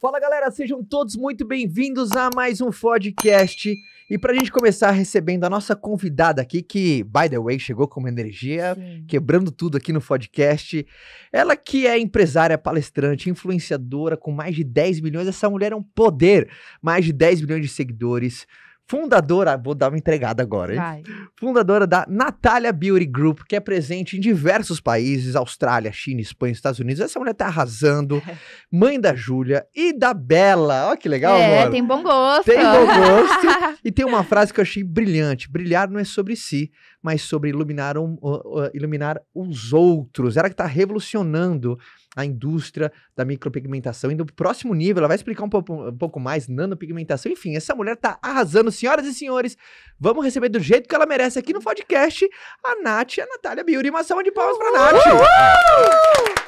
Fala galera, sejam todos muito bem-vindos a mais um podcast. E pra gente começar recebendo a nossa convidada aqui, que, by the way, chegou com uma energia, Sim. quebrando tudo aqui no podcast. Ela que é empresária, palestrante, influenciadora, com mais de 10 milhões. Essa mulher é um poder, mais de 10 milhões de seguidores Fundadora, vou dar uma entregada agora, hein? Vai. Fundadora da Natalia Beauty Group, que é presente em diversos países, Austrália, China, Espanha, Estados Unidos. Essa mulher tá arrasando. Mãe da Júlia e da Bela. Olha que legal, É, mano. tem bom gosto. Tem bom gosto. e tem uma frase que eu achei brilhante. Brilhar não é sobre si, mas sobre iluminar, um, uh, uh, iluminar os outros. Ela que tá revolucionando a indústria da micropigmentação indo pro próximo nível. Ela vai explicar um pouco, um pouco mais nanopigmentação. Enfim, essa mulher tá arrasando. Senhoras e senhores, vamos receber do jeito que ela merece aqui no podcast a Nath e a Natália Biuri. Uma salva de palmas pra Nath! Uhul!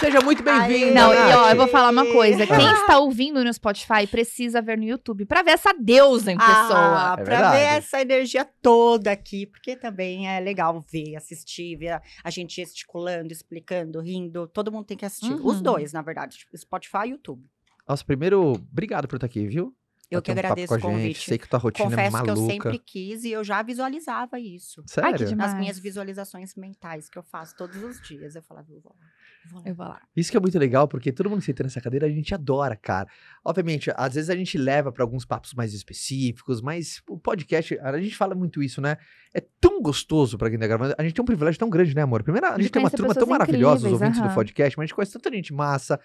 Seja muito bem vindo Não, e ó, eu vou falar uma coisa. Quem ah. está ouvindo no Spotify precisa ver no YouTube para ver essa deusa em ah, pessoa. Ah, é para ver essa energia toda aqui, porque também é legal ver, assistir, ver a gente gesticulando, explicando, rindo. Todo mundo tem que assistir. Uhum. Os dois, na verdade, tipo, Spotify e YouTube. Nossa, primeiro, obrigado por estar aqui, viu? Eu que um agradeço o convite. Sei que tua rotina é Confesso é maluca. que eu sempre quis e eu já visualizava isso. Sério? Ai, Nas minhas visualizações mentais que eu faço todos os dias. Eu falava, eu vou lá. Eu vou lá. Eu vou lá. Isso que é muito legal, porque todo mundo que senta nessa cadeira, a gente adora, cara. Obviamente, às vezes a gente leva para alguns papos mais específicos, mas o podcast, a gente fala muito isso, né? É tão gostoso para quem tá gravando. A gente tem um privilégio tão grande, né, amor? Primeiro, a gente, a gente tem uma turma tão maravilhosa, os ouvintes uhum. do podcast, mas a gente conhece tanta gente massa.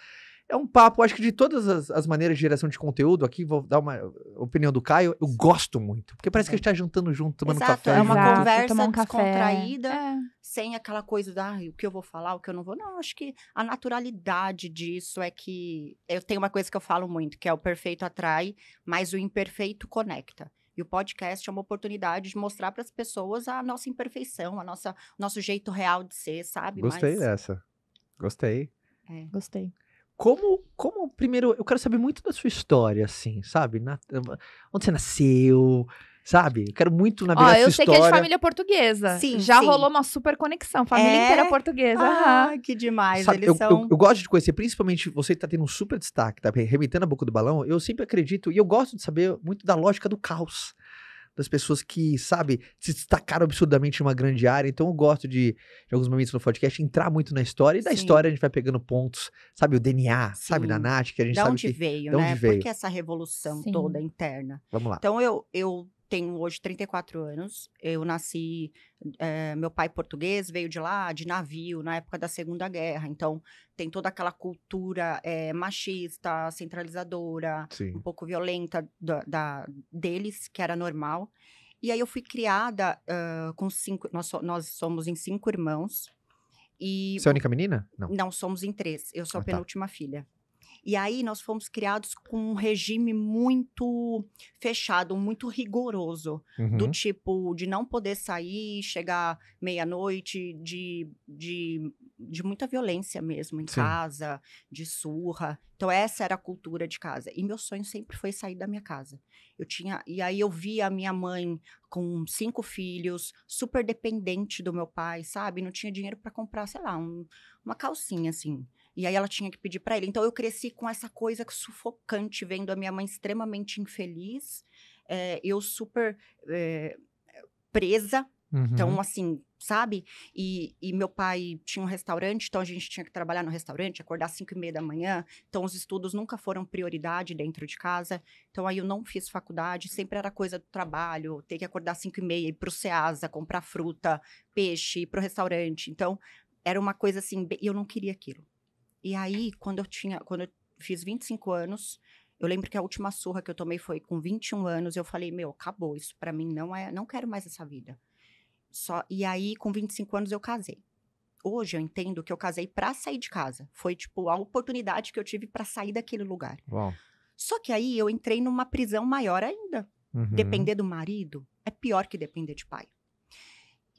É um papo, acho que de todas as, as, maneiras de geração de conteúdo, aqui vou dar uma opinião do Caio, eu gosto muito. Porque parece que a gente tá jantando junto, tomando Exato, café. É uma conversa um descontraída, é. sem aquela coisa da ah, o que eu vou falar, o que eu não vou. Não, acho que a naturalidade disso é que. Eu tenho uma coisa que eu falo muito, que é o perfeito atrai, mas o imperfeito conecta. E o podcast é uma oportunidade de mostrar para as pessoas a nossa imperfeição, a nossa nosso jeito real de ser, sabe? Gostei Mas... dessa. Gostei. É. Gostei. Como, como, primeiro, eu quero saber muito da sua história, assim, sabe? Na, onde você nasceu, sabe? Eu quero muito na história Ó, eu sei história. que é de família portuguesa. Sim. Já sim. rolou uma super conexão. Família é? inteira portuguesa. Ah, uhum. que demais. Sabe, eles eu, são. Eu, eu, gosto de conhecer, principalmente você que tá tendo um super destaque, tá remitendo a boca do balão. Eu sempre acredito, e eu gosto de saber muito da lógica do caos das pessoas que, sabe, se destacaram absurdamente em uma grande área. Então eu gosto de, de alguns momentos no podcast, entrar muito na história. E da Sim. história a gente vai pegando pontos, sabe, o DNA, Sim. sabe, da Nath, que a gente da sabe. Onde que, veio, de onde né? veio, né? Por que essa revolução Sim. toda interna? Vamos lá. Então eu, eu tenho hoje 34 anos. Eu nasci. É, meu pai português veio de lá, de navio, na época da Segunda Guerra. Então, tem toda aquela cultura é, machista, centralizadora, Sim. um pouco violenta da, da, deles, que era normal. E aí, eu fui criada uh, com cinco. Nós, nós somos em cinco irmãos. E, Você é a única menina? Não. Não, somos em três. Eu sou ah, a tá. penúltima tá. filha. E aí nós fomos criados com um regime muito fechado, muito rigoroso, uhum. do tipo de não poder sair, chegar meia-noite, de, de, de muita violência mesmo em Sim. casa, de surra. Então essa era a cultura de casa. E meu sonho sempre foi sair da minha casa. Eu tinha e aí eu via a minha mãe com cinco filhos, super dependente do meu pai, sabe? Não tinha dinheiro para comprar, sei lá, um, uma calcinha assim. E aí ela tinha que pedir para ele. Então eu cresci com essa coisa sufocante, vendo a minha mãe extremamente infeliz, é, eu super é, presa. Então, uhum. Então, assim, sabe? E, e, meu pai tinha um restaurante, então a gente tinha que trabalhar no restaurante, acordar às 5 e meia da manhã. Então, os estudos nunca foram prioridade dentro de casa. Então, aí eu não fiz faculdade, sempre era coisa do trabalho, ter que acordar às 5 e meia, ir pro Ceasa, comprar fruta, peixe, ir pro restaurante. Então, era uma coisa assim, e eu não queria aquilo. E aí, quando eu tinha, quando eu fiz 25 anos, eu lembro que a última surra que eu tomei foi com 21 anos, eu falei, meu, acabou isso para mim, não é, não quero mais essa vida. Só e aí com 25 anos eu casei. Hoje eu entendo que eu casei para sair de casa. Foi tipo a oportunidade que eu tive para sair daquele lugar. Uau. Só que aí eu entrei numa prisão maior ainda. Uhum. Depender do marido é pior que depender de pai.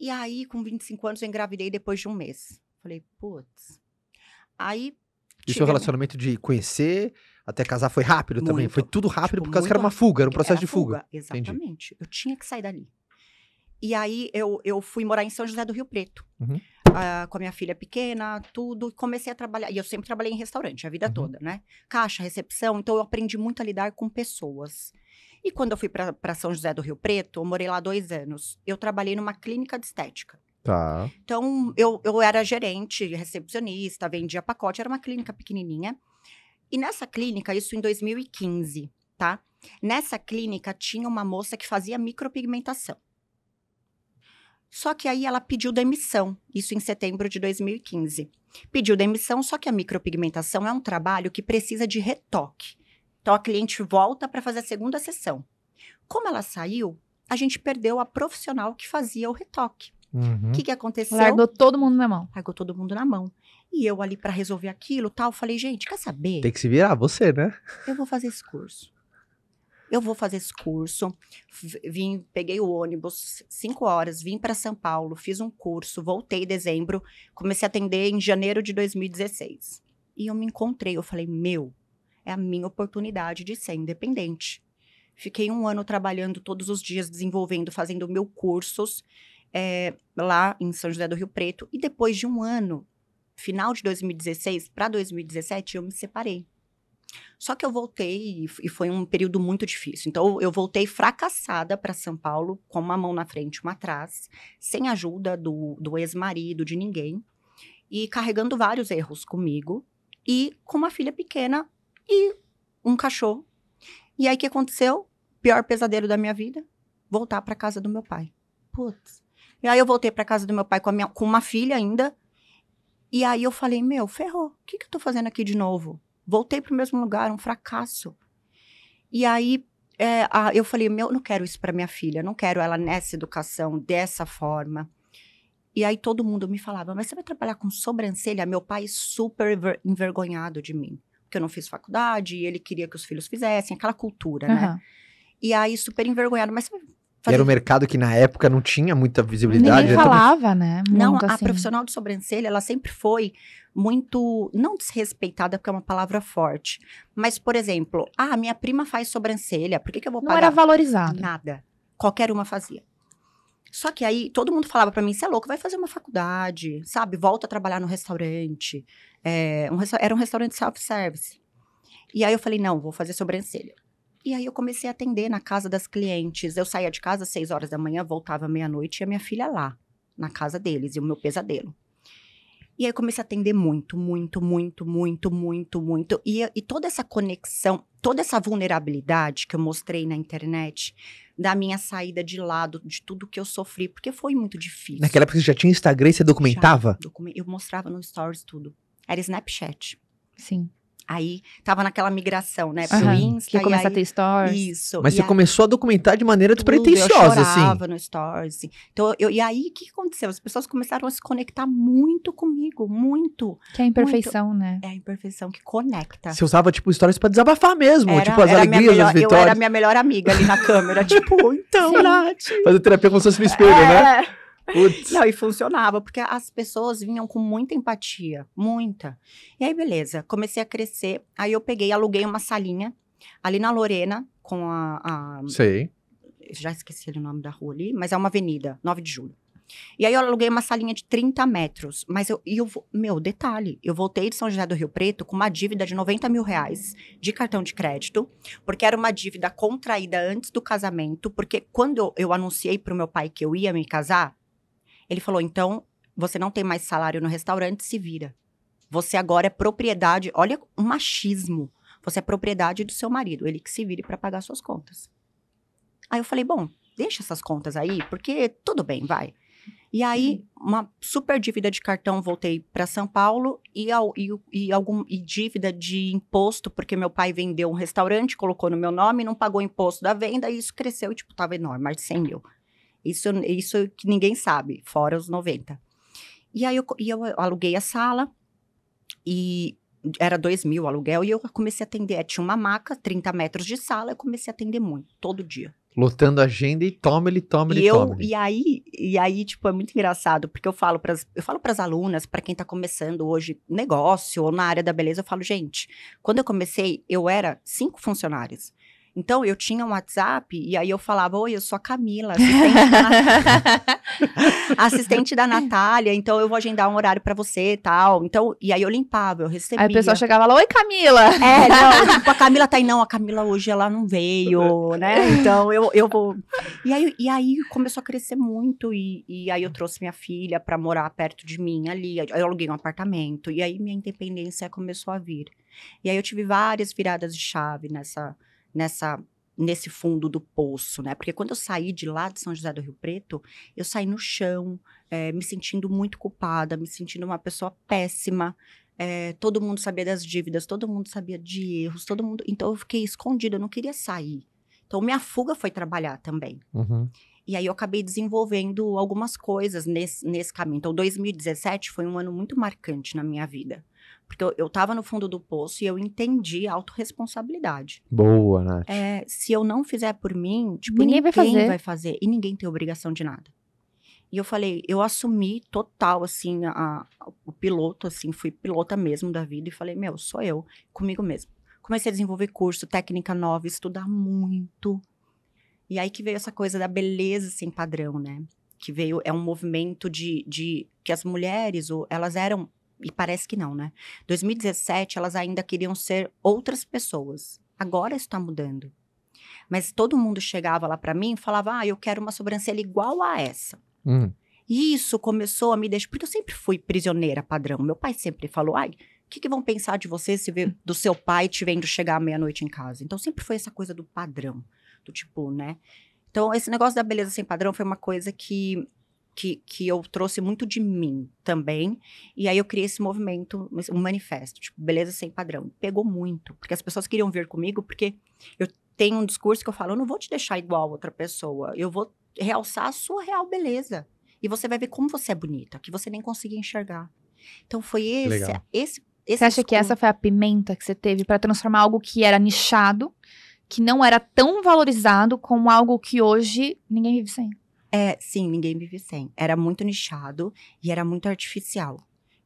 E aí, com 25 anos, eu engravidei depois de um mês. Falei, putz. Aí e seu relacionamento de conhecer até casar foi rápido muito. também? Foi tudo rápido tipo, por causa que era uma fuga, era um processo era de fuga. fuga. Exatamente. Entendi. Eu tinha que sair dali. E aí eu, eu fui morar em São José do Rio Preto. Uhum. Uh, com a minha filha pequena, tudo, e comecei a trabalhar. E eu sempre trabalhei em restaurante a vida uhum. toda, né? Caixa, recepção, então eu aprendi muito a lidar com pessoas. E quando eu fui para São José do Rio Preto, eu morei lá dois anos. Eu trabalhei numa clínica de estética. Tá. Então, eu, eu era gerente, recepcionista, vendia pacote, era uma clínica pequenininha. E nessa clínica, isso em 2015, tá? Nessa clínica tinha uma moça que fazia micropigmentação. Só que aí ela pediu demissão, isso em setembro de 2015. Pediu demissão, só que a micropigmentação é um trabalho que precisa de retoque. Então a cliente volta para fazer a segunda sessão. Como ela saiu, a gente perdeu a profissional que fazia o retoque. O uhum. que, que aconteceu? Largou todo mundo na mão. Largou todo mundo na mão. E eu ali para resolver aquilo tal, falei, gente, quer saber? Tem que se virar, você, né? Eu vou fazer esse curso. Eu vou fazer esse curso. Vim, peguei o ônibus, cinco horas, vim para São Paulo, fiz um curso, voltei em dezembro, comecei a atender em janeiro de 2016. E eu me encontrei, eu falei, meu, é a minha oportunidade de ser independente. Fiquei um ano trabalhando todos os dias, desenvolvendo, fazendo mil cursos é, lá em São José do Rio Preto. E depois de um ano, final de 2016 para 2017, eu me separei. Só que eu voltei e foi um período muito difícil. Então, eu voltei fracassada para São Paulo, com uma mão na frente, uma atrás, sem ajuda do, do ex-marido, de ninguém, e carregando vários erros comigo, e com uma filha pequena e um cachorro. E aí, o que aconteceu? Pior pesadelo da minha vida: voltar para casa do meu pai. Putz. E aí eu voltei para casa do meu pai com, minha, com uma filha ainda. E aí eu falei, meu, ferrou. O que, que eu tô fazendo aqui de novo? Voltei pro mesmo lugar, um fracasso. E aí é, a, eu falei, meu, não quero isso para minha filha. Não quero ela nessa educação, dessa forma. E aí todo mundo me falava, mas você vai trabalhar com sobrancelha? Meu pai super envergonhado de mim. Porque eu não fiz faculdade, ele queria que os filhos fizessem, aquela cultura, uhum. né? E aí super envergonhado, mas você vai Falei, era um mercado que na época não tinha muita visibilidade. Ninguém falava, né? Muito não, a assim. profissional de sobrancelha, ela sempre foi muito, não desrespeitada, porque é uma palavra forte. Mas, por exemplo, ah, minha prima faz sobrancelha, por que, que eu vou não pagar? Não era valorizado. Nada. Qualquer uma fazia. Só que aí todo mundo falava para mim, você é louco, vai fazer uma faculdade, sabe? Volta a trabalhar no restaurante. É, um, era um restaurante self-service. E aí eu falei, não, vou fazer sobrancelha. E aí eu comecei a atender na casa das clientes. Eu saía de casa às seis horas da manhã, voltava meia-noite e a minha filha lá, na casa deles, e o meu pesadelo. E aí eu comecei a atender muito, muito, muito, muito, muito, muito. E, e toda essa conexão, toda essa vulnerabilidade que eu mostrei na internet, da minha saída de lado, de tudo que eu sofri, porque foi muito difícil. Naquela época você já tinha Instagram e você documentava? Já, eu mostrava no Stories tudo. Era Snapchat. Sim. Aí tava naquela migração, né? Pro uhum, Insta. Que ia começar aí, a ter stories. Isso. Mas você aí, começou a documentar de maneira despretensiosa, assim. Eu chorava no stories. Então, eu, e aí, o que aconteceu? As pessoas começaram a se conectar muito comigo, muito. Que é a imperfeição, muito. né? É a imperfeição que conecta. Você usava, tipo, stories pra desabafar mesmo. Era, tipo, as alegrias, melhor, as vitórias. Eu era minha melhor amiga ali na câmera. tipo, então, Nath. Fazer terapia como se fosse um espelho, é. né? Putz. Não, e funcionava, porque as pessoas vinham com muita empatia, muita. E aí, beleza, comecei a crescer. Aí eu peguei, aluguei uma salinha ali na Lorena, com a. a Sei. Já esqueci o nome da rua ali, mas é uma avenida, 9 de julho. E aí eu aluguei uma salinha de 30 metros. Mas eu, e eu meu, detalhe, eu voltei de São José do Rio Preto com uma dívida de 90 mil reais de cartão de crédito, porque era uma dívida contraída antes do casamento, porque quando eu, eu anunciei pro meu pai que eu ia me casar, ele falou: então você não tem mais salário no restaurante, se vira. Você agora é propriedade. Olha o machismo. Você é propriedade do seu marido, ele que se vire para pagar suas contas. Aí eu falei: bom, deixa essas contas aí, porque tudo bem, vai. E aí, uma super dívida de cartão, voltei para São Paulo e, e, e, algum, e dívida de imposto, porque meu pai vendeu um restaurante, colocou no meu nome, não pagou imposto da venda, e isso cresceu, e, tipo, tava enorme, mais de 100 mil. Isso, isso que ninguém sabe, fora os 90. E aí eu, e eu aluguei a sala e era dois mil o aluguel e eu comecei a atender. Tinha uma maca, 30 metros de sala, eu comecei a atender muito, todo dia. Lotando agenda e toma ele, toma ele, toma. E aí, e aí, tipo, é muito engraçado, porque eu falo para eu falo para as alunas, para quem tá começando hoje negócio ou na área da beleza, eu falo, gente, quando eu comecei, eu era cinco funcionários. Então, eu tinha um WhatsApp e aí eu falava: Oi, eu sou a Camila, assistente da, assistente da Natália, então eu vou agendar um horário para você e tal. Então, e aí eu limpava, eu recebia. Aí a pessoa chegava lá: Oi, Camila! É, não, tipo, a Camila tá aí, não, a Camila hoje ela não veio, né? Então, eu, eu vou. E aí, e aí começou a crescer muito e, e aí eu trouxe minha filha para morar perto de mim ali. Eu aluguei um apartamento e aí minha independência começou a vir. E aí eu tive várias viradas de chave nessa nessa nesse fundo do poço, né? Porque quando eu saí de lá de São José do Rio Preto, eu saí no chão, é, me sentindo muito culpada, me sentindo uma pessoa péssima. É, todo mundo sabia das dívidas, todo mundo sabia de erros, todo mundo. Então eu fiquei escondida, eu não queria sair. Então minha fuga foi trabalhar também. Uhum. E aí eu acabei desenvolvendo algumas coisas nesse, nesse caminho. Então 2017 foi um ano muito marcante na minha vida. Porque eu, eu tava no fundo do poço e eu entendi a autorresponsabilidade. Boa, Nath. É, se eu não fizer por mim, tipo, ninguém, ninguém vai, fazer. vai, fazer. E ninguém tem obrigação de nada. E eu falei, eu assumi total, assim, a, o piloto, assim, fui pilota mesmo da vida. E falei, meu, sou eu, comigo mesmo. Comecei a desenvolver curso, técnica nova, estudar muito. E aí que veio essa coisa da beleza sem padrão, né? Que veio, é um movimento de, de que as mulheres, ou, elas eram e parece que não, né? 2017, elas ainda queriam ser outras pessoas. Agora está mudando. Mas todo mundo chegava lá para mim e falava: Ah, eu quero uma sobrancelha igual a essa. Hum. E isso começou a me deixar. Porque eu sempre fui prisioneira padrão. Meu pai sempre falou: Ai, o que, que, vão pensar de você se vê do seu pai te vendo chegar meia-noite em casa? Então sempre foi essa coisa do padrão, do tipo, né? Então esse negócio da beleza sem padrão foi uma coisa que que, que eu trouxe muito de mim também. E aí eu criei esse movimento, um manifesto, tipo, beleza sem padrão. Pegou muito, porque as pessoas queriam vir comigo, porque eu tenho um discurso que eu falo, eu não vou te deixar igual a outra pessoa, eu vou realçar a sua real beleza. E você vai ver como você é bonita, que você nem conseguia enxergar. Então foi esse, Legal. esse, Você acha que essa foi a pimenta que você teve para transformar algo que era nichado, que não era tão valorizado como algo que hoje ninguém vive sem? É, sim, ninguém vive sem. Era muito nichado e era muito artificial.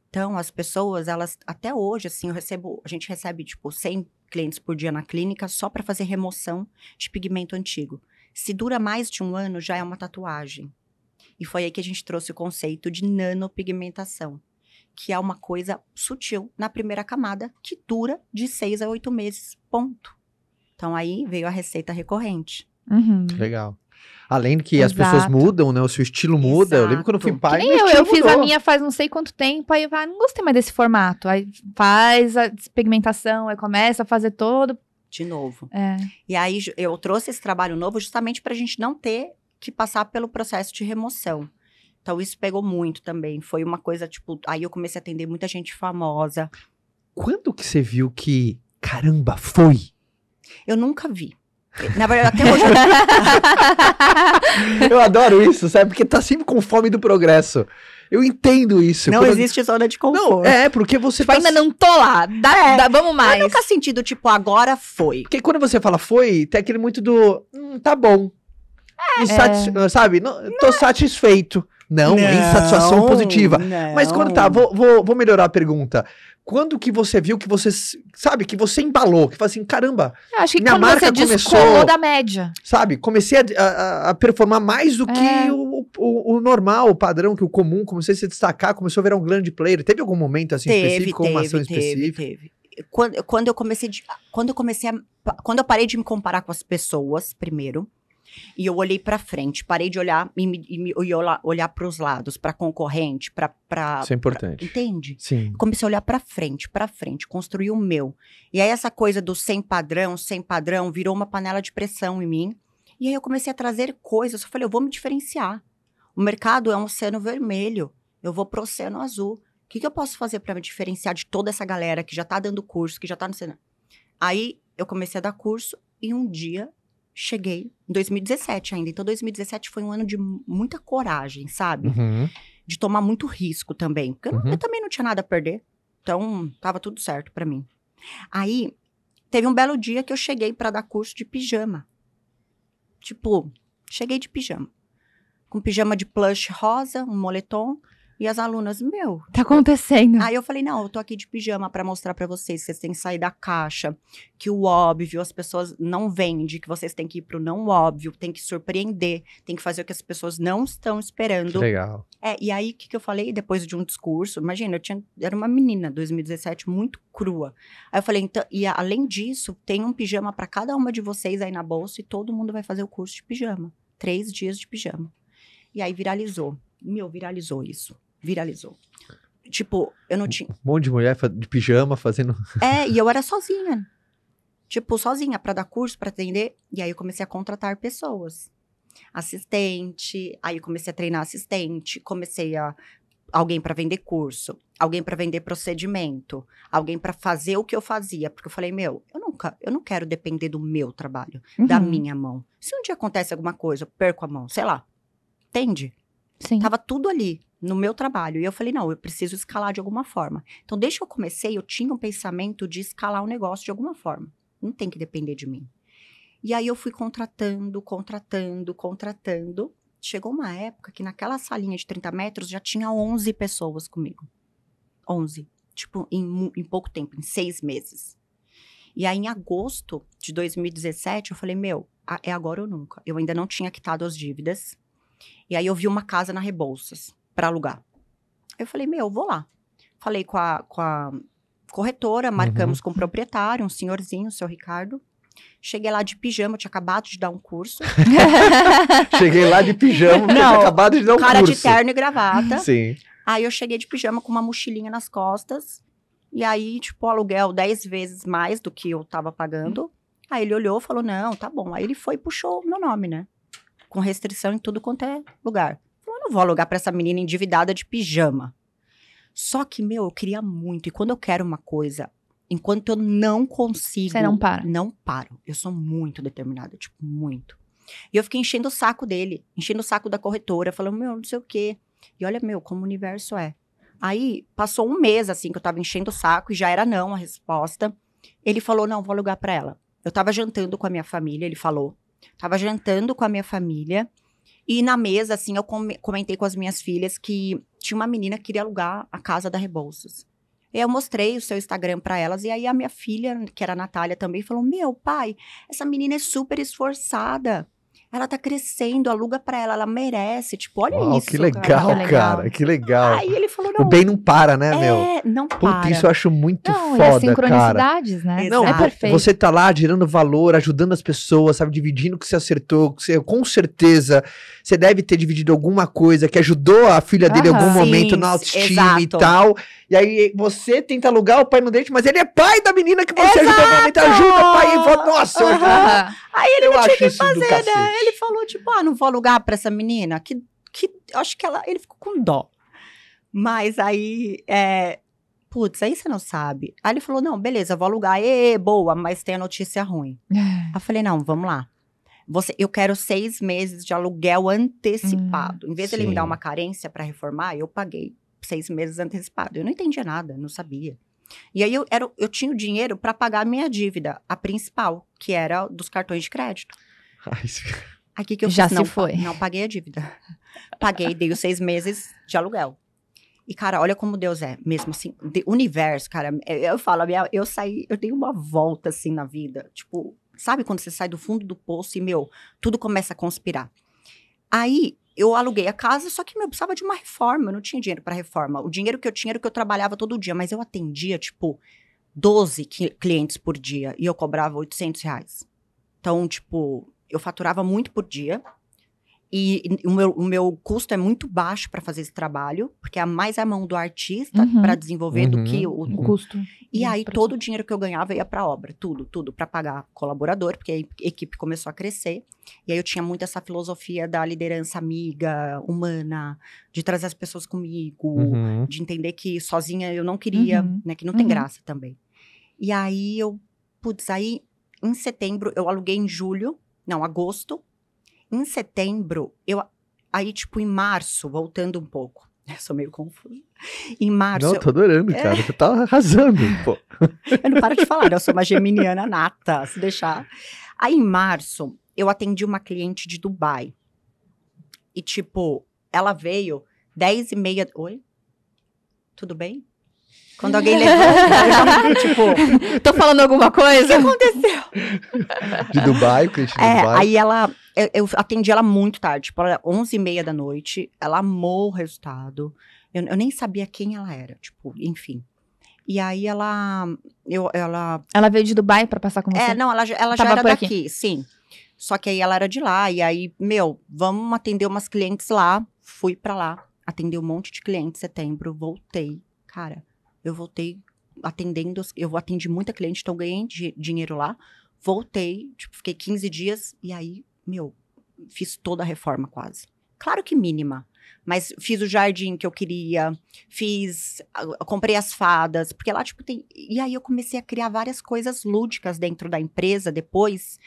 Então, as pessoas, elas, até hoje, assim, eu recebo, a gente recebe, tipo, 100 clientes por dia na clínica só para fazer remoção de pigmento antigo. Se dura mais de um ano, já é uma tatuagem. E foi aí que a gente trouxe o conceito de nanopigmentação, que é uma coisa sutil na primeira camada, que dura de seis a oito meses, ponto. Então aí veio a receita recorrente. Uhum. Legal. Além de que Exato. as pessoas mudam, né? O seu estilo muda. Exato. Eu lembro quando eu fui pai. Que nem eu, eu fiz a minha faz não sei quanto tempo, aí eu ah, não gostei mais desse formato. Aí faz a pigmentação, aí começa a fazer todo. De novo. É. E aí eu trouxe esse trabalho novo justamente para a gente não ter que passar pelo processo de remoção. Então isso pegou muito também. Foi uma coisa, tipo, aí eu comecei a atender muita gente famosa. Quando que você viu que, caramba, foi? Eu nunca vi. Na verdade, até hoje. eu adoro isso, sabe? Porque tá sempre com fome do progresso. Eu entendo isso. Não existe zona de conforto. Não, é, porque você tipo, tá... ainda não tô lá. Dá, é. dá, vamos mais. Não nunca sentido, tipo, agora foi. Porque quando você fala foi, tem aquele muito do. Hum, tá bom. É. É. Sabe? Não, não. Tô satisfeito. Não, não insatisfação positiva. Não. Mas quando tá, vou, vou, vou melhorar a pergunta. Quando que você viu que você, sabe, que você embalou, que fala assim, caramba, eu acho que minha quando marca você começou da média. Sabe, comecei a, a, a performar mais do é. que o, o, o, normal, o padrão, que o comum, comecei a se destacar, começou a virar um grande player. Teve algum momento assim teve, específico, teve, uma ação teve, específica? Teve. Quando, quando eu comecei de, quando eu comecei a, quando eu parei de me comparar com as pessoas, primeiro, e eu olhei para frente, parei de olhar e, me, e me e olhar para os lados, para concorrente, para. Isso é importante. Pra, entende? Sim. Comecei a olhar para frente, para frente, construir o meu. E aí essa coisa do sem padrão, sem padrão, virou uma panela de pressão em mim. E aí eu comecei a trazer coisas. Eu falei, eu vou me diferenciar. O mercado é um oceano vermelho, eu vou pro oceano azul. O que, que eu posso fazer para me diferenciar de toda essa galera que já está dando curso, que já está no cenário? Aí eu comecei a dar curso e um dia cheguei em 2017 ainda. Então, 2017 foi um ano de muita coragem, sabe? Uhum. De tomar muito risco também. Porque uhum. eu, eu também não tinha nada a perder. Então, tava tudo certo para mim. Aí, teve um belo dia que eu cheguei para dar curso de pijama. Tipo, cheguei de pijama. Com pijama de plush rosa, um moletom e as alunas, meu. Tá acontecendo. Aí eu falei, não, eu tô aqui de pijama para mostrar para vocês que vocês têm que sair da caixa, que o óbvio as pessoas não vendem que vocês têm que ir pro não óbvio, tem que surpreender, tem que fazer o que as pessoas não estão esperando. Que legal. É, e aí o que, que eu falei depois de um discurso? Imagina, eu tinha, era uma menina, 2017, muito crua. Aí eu falei, então, e além disso, tem um pijama para cada uma de vocês aí na bolsa e todo mundo vai fazer o curso de pijama. Três dias de pijama. E aí viralizou. Meu, viralizou isso viralizou. Tipo, eu não tinha. Um monte de mulher de pijama fazendo. É, e eu era sozinha. Tipo, sozinha, para dar curso, para atender. E aí eu comecei a contratar pessoas. Assistente, aí eu comecei a treinar assistente, comecei a alguém para vender curso, alguém para vender procedimento, alguém para fazer o que eu fazia, porque eu falei, meu, eu nunca, eu não quero depender do meu trabalho, uhum. da minha mão. Se um dia acontece alguma coisa, eu perco a mão, sei lá. Entende? Sim. Tava tudo ali no meu trabalho. E eu falei, não, eu preciso escalar de alguma forma. Então, desde que eu comecei, eu tinha um pensamento de escalar o um negócio de alguma forma. Não tem que depender de mim. E aí eu fui contratando, contratando, contratando. Chegou uma época que naquela salinha de 30 metros já tinha 11 pessoas comigo. 11. Tipo, em, em pouco tempo, em seis meses. E aí, em agosto de 2017, eu falei, meu, é agora ou nunca. Eu ainda não tinha quitado as dívidas e aí eu vi uma casa na Rebouças para alugar. Eu falei, meu, vou lá. Falei com a, com a corretora, uhum. marcamos uhum. com o proprietário, um senhorzinho, o seu Ricardo. Cheguei lá de pijama, tinha acabado de dar um curso. cheguei lá de pijama, Não, tinha acabado de dar um cara curso. Cara de terno e gravata. Sim. Aí eu cheguei de pijama com uma mochilinha nas costas. E aí, tipo, o aluguel 10 vezes mais do que eu tava pagando. Hum. Aí ele olhou, falou: "Não, tá bom". Aí ele foi e puxou o meu nome, né? com restrição em tudo quanto é lugar. Eu não vou alugar para essa menina endividada de pijama. Só que, meu, eu queria muito. E quando eu quero uma coisa, enquanto eu não consigo. Você não para. Não paro. Eu sou muito determinada, tipo, muito. E eu fiquei enchendo o saco dele, enchendo o saco da corretora, falando, meu, não sei o quê. E olha, meu, como o universo é. Aí passou um mês assim que eu tava enchendo o saco e já era não a resposta. Ele falou: não, vou alugar para ela. Eu tava jantando com a minha família, ele falou. Tava jantando com a minha família. E na mesa, assim, eu comentei com as minhas filhas que tinha uma menina que queria alugar a casa da Rebouças. E eu mostrei o seu Instagram para elas. E aí a minha filha, que era a Natália também, falou: Meu pai, essa menina é super esforçada ela tá crescendo, aluga pra ela, ela merece. Tipo, olha Uau, isso. Que legal, cara, que legal. Aí ele falou, não. O bem não para, né, é, meu? É, não para. Puta, isso eu acho muito não, foda, não as sincronicidades, cara. né? Não, é, é perfeito. Você tá lá gerando valor, ajudando as pessoas, sabe, dividindo o que você acertou, que você, com certeza, você deve ter dividido alguma coisa que ajudou a filha dele em algum Sim, momento na autoestima exato. e tal. E aí você tenta alugar, o pai não deixa, mas ele é pai da menina que você exato. ajudou então ajuda o pai, e volta, nossa. Uhum. Aí ele eu não tinha que fazer, né? ele falou, tipo, ah, não vou alugar para essa menina, que, que acho que ela, ele ficou com dó. Mas aí, é, putz, aí você não sabe. Aí ele falou, não, beleza, vou alugar, e boa, mas tem a notícia ruim. É. aí eu falei, não, vamos lá. Você, eu quero seis meses de aluguel antecipado. Hum, em vez sim. de ele me dar uma carência para reformar, eu paguei seis meses antecipado. Eu não entendia nada, não sabia. E aí eu, era, eu tinha o dinheiro para pagar a minha dívida, a principal, que era dos cartões de crédito. Aqui que eu já fiz, se não, foi. Não paguei a dívida. Paguei, dei os seis meses de aluguel. E, cara, olha como Deus é, mesmo assim, de universo, cara. Eu, é, eu falo, minha, eu saí, eu dei uma volta assim na vida. Tipo, sabe quando você sai do fundo do poço e, meu, tudo começa a conspirar. Aí eu aluguei a casa, só que meu, eu precisava de uma reforma, eu não tinha dinheiro para reforma. O dinheiro que eu tinha era o que eu trabalhava todo dia, mas eu atendia, tipo, 12 clientes por dia e eu cobrava 800 reais. Então, tipo, eu faturava muito por dia. E, e o, meu, o meu custo é muito baixo para fazer esse trabalho, porque é mais a mão do artista uhum. para desenvolver uhum. do que uhum. o, uhum. o, custo. E aí todo o dinheiro que eu ganhava ia para obra, tudo, tudo, para pagar colaborador, porque a equipe começou a crescer. E aí eu tinha muito essa filosofia da liderança amiga, humana, de trazer as pessoas comigo, uhum. de entender que sozinha eu não queria, uhum. né, que não tem graça também. E aí eu, putz, aí em setembro eu aluguei em julho não, agosto. Em setembro, eu. Aí, tipo, em março, voltando um pouco. Eu sou meio confusa. Em março. Não, eu tô adorando, cara. É... tá arrasando, pô. eu não paro de falar, eu sou uma geminiana nata, se deixar. Aí, em março, eu atendi uma cliente de Dubai. E, tipo, ela veio 10 e meia. Oi? Tudo bem? Quando alguém levanta, tipo, tô falando alguma coisa? O que aconteceu? De Dubai, Cristina é, Dubai. Aí ela, eu, eu, atendi ela muito tarde, tipo, era 11 e meia da noite, ela amou o resultado, eu, eu nem sabia quem ela era, tipo, enfim. E aí ela, eu, ela... Ela veio de Dubai para passar com é, você? É, não, ela, ela já era daqui, aqui. sim. Só que aí ela era de lá, e aí, meu, vamos atender umas clientes lá. Fui para lá, atendi um monte de clientes em setembro, voltei. Cara, eu voltei atendendo, eu atendi muita cliente, então ganhei dinheiro lá. Voltei, tipo, fiquei 15 dias e aí, meu, fiz toda a reforma quase. Claro que mínima, mas fiz o jardim que eu queria, fiz, comprei as fadas, porque lá, tipo, tem. E aí eu comecei a criar várias coisas lúdicas dentro da empresa depois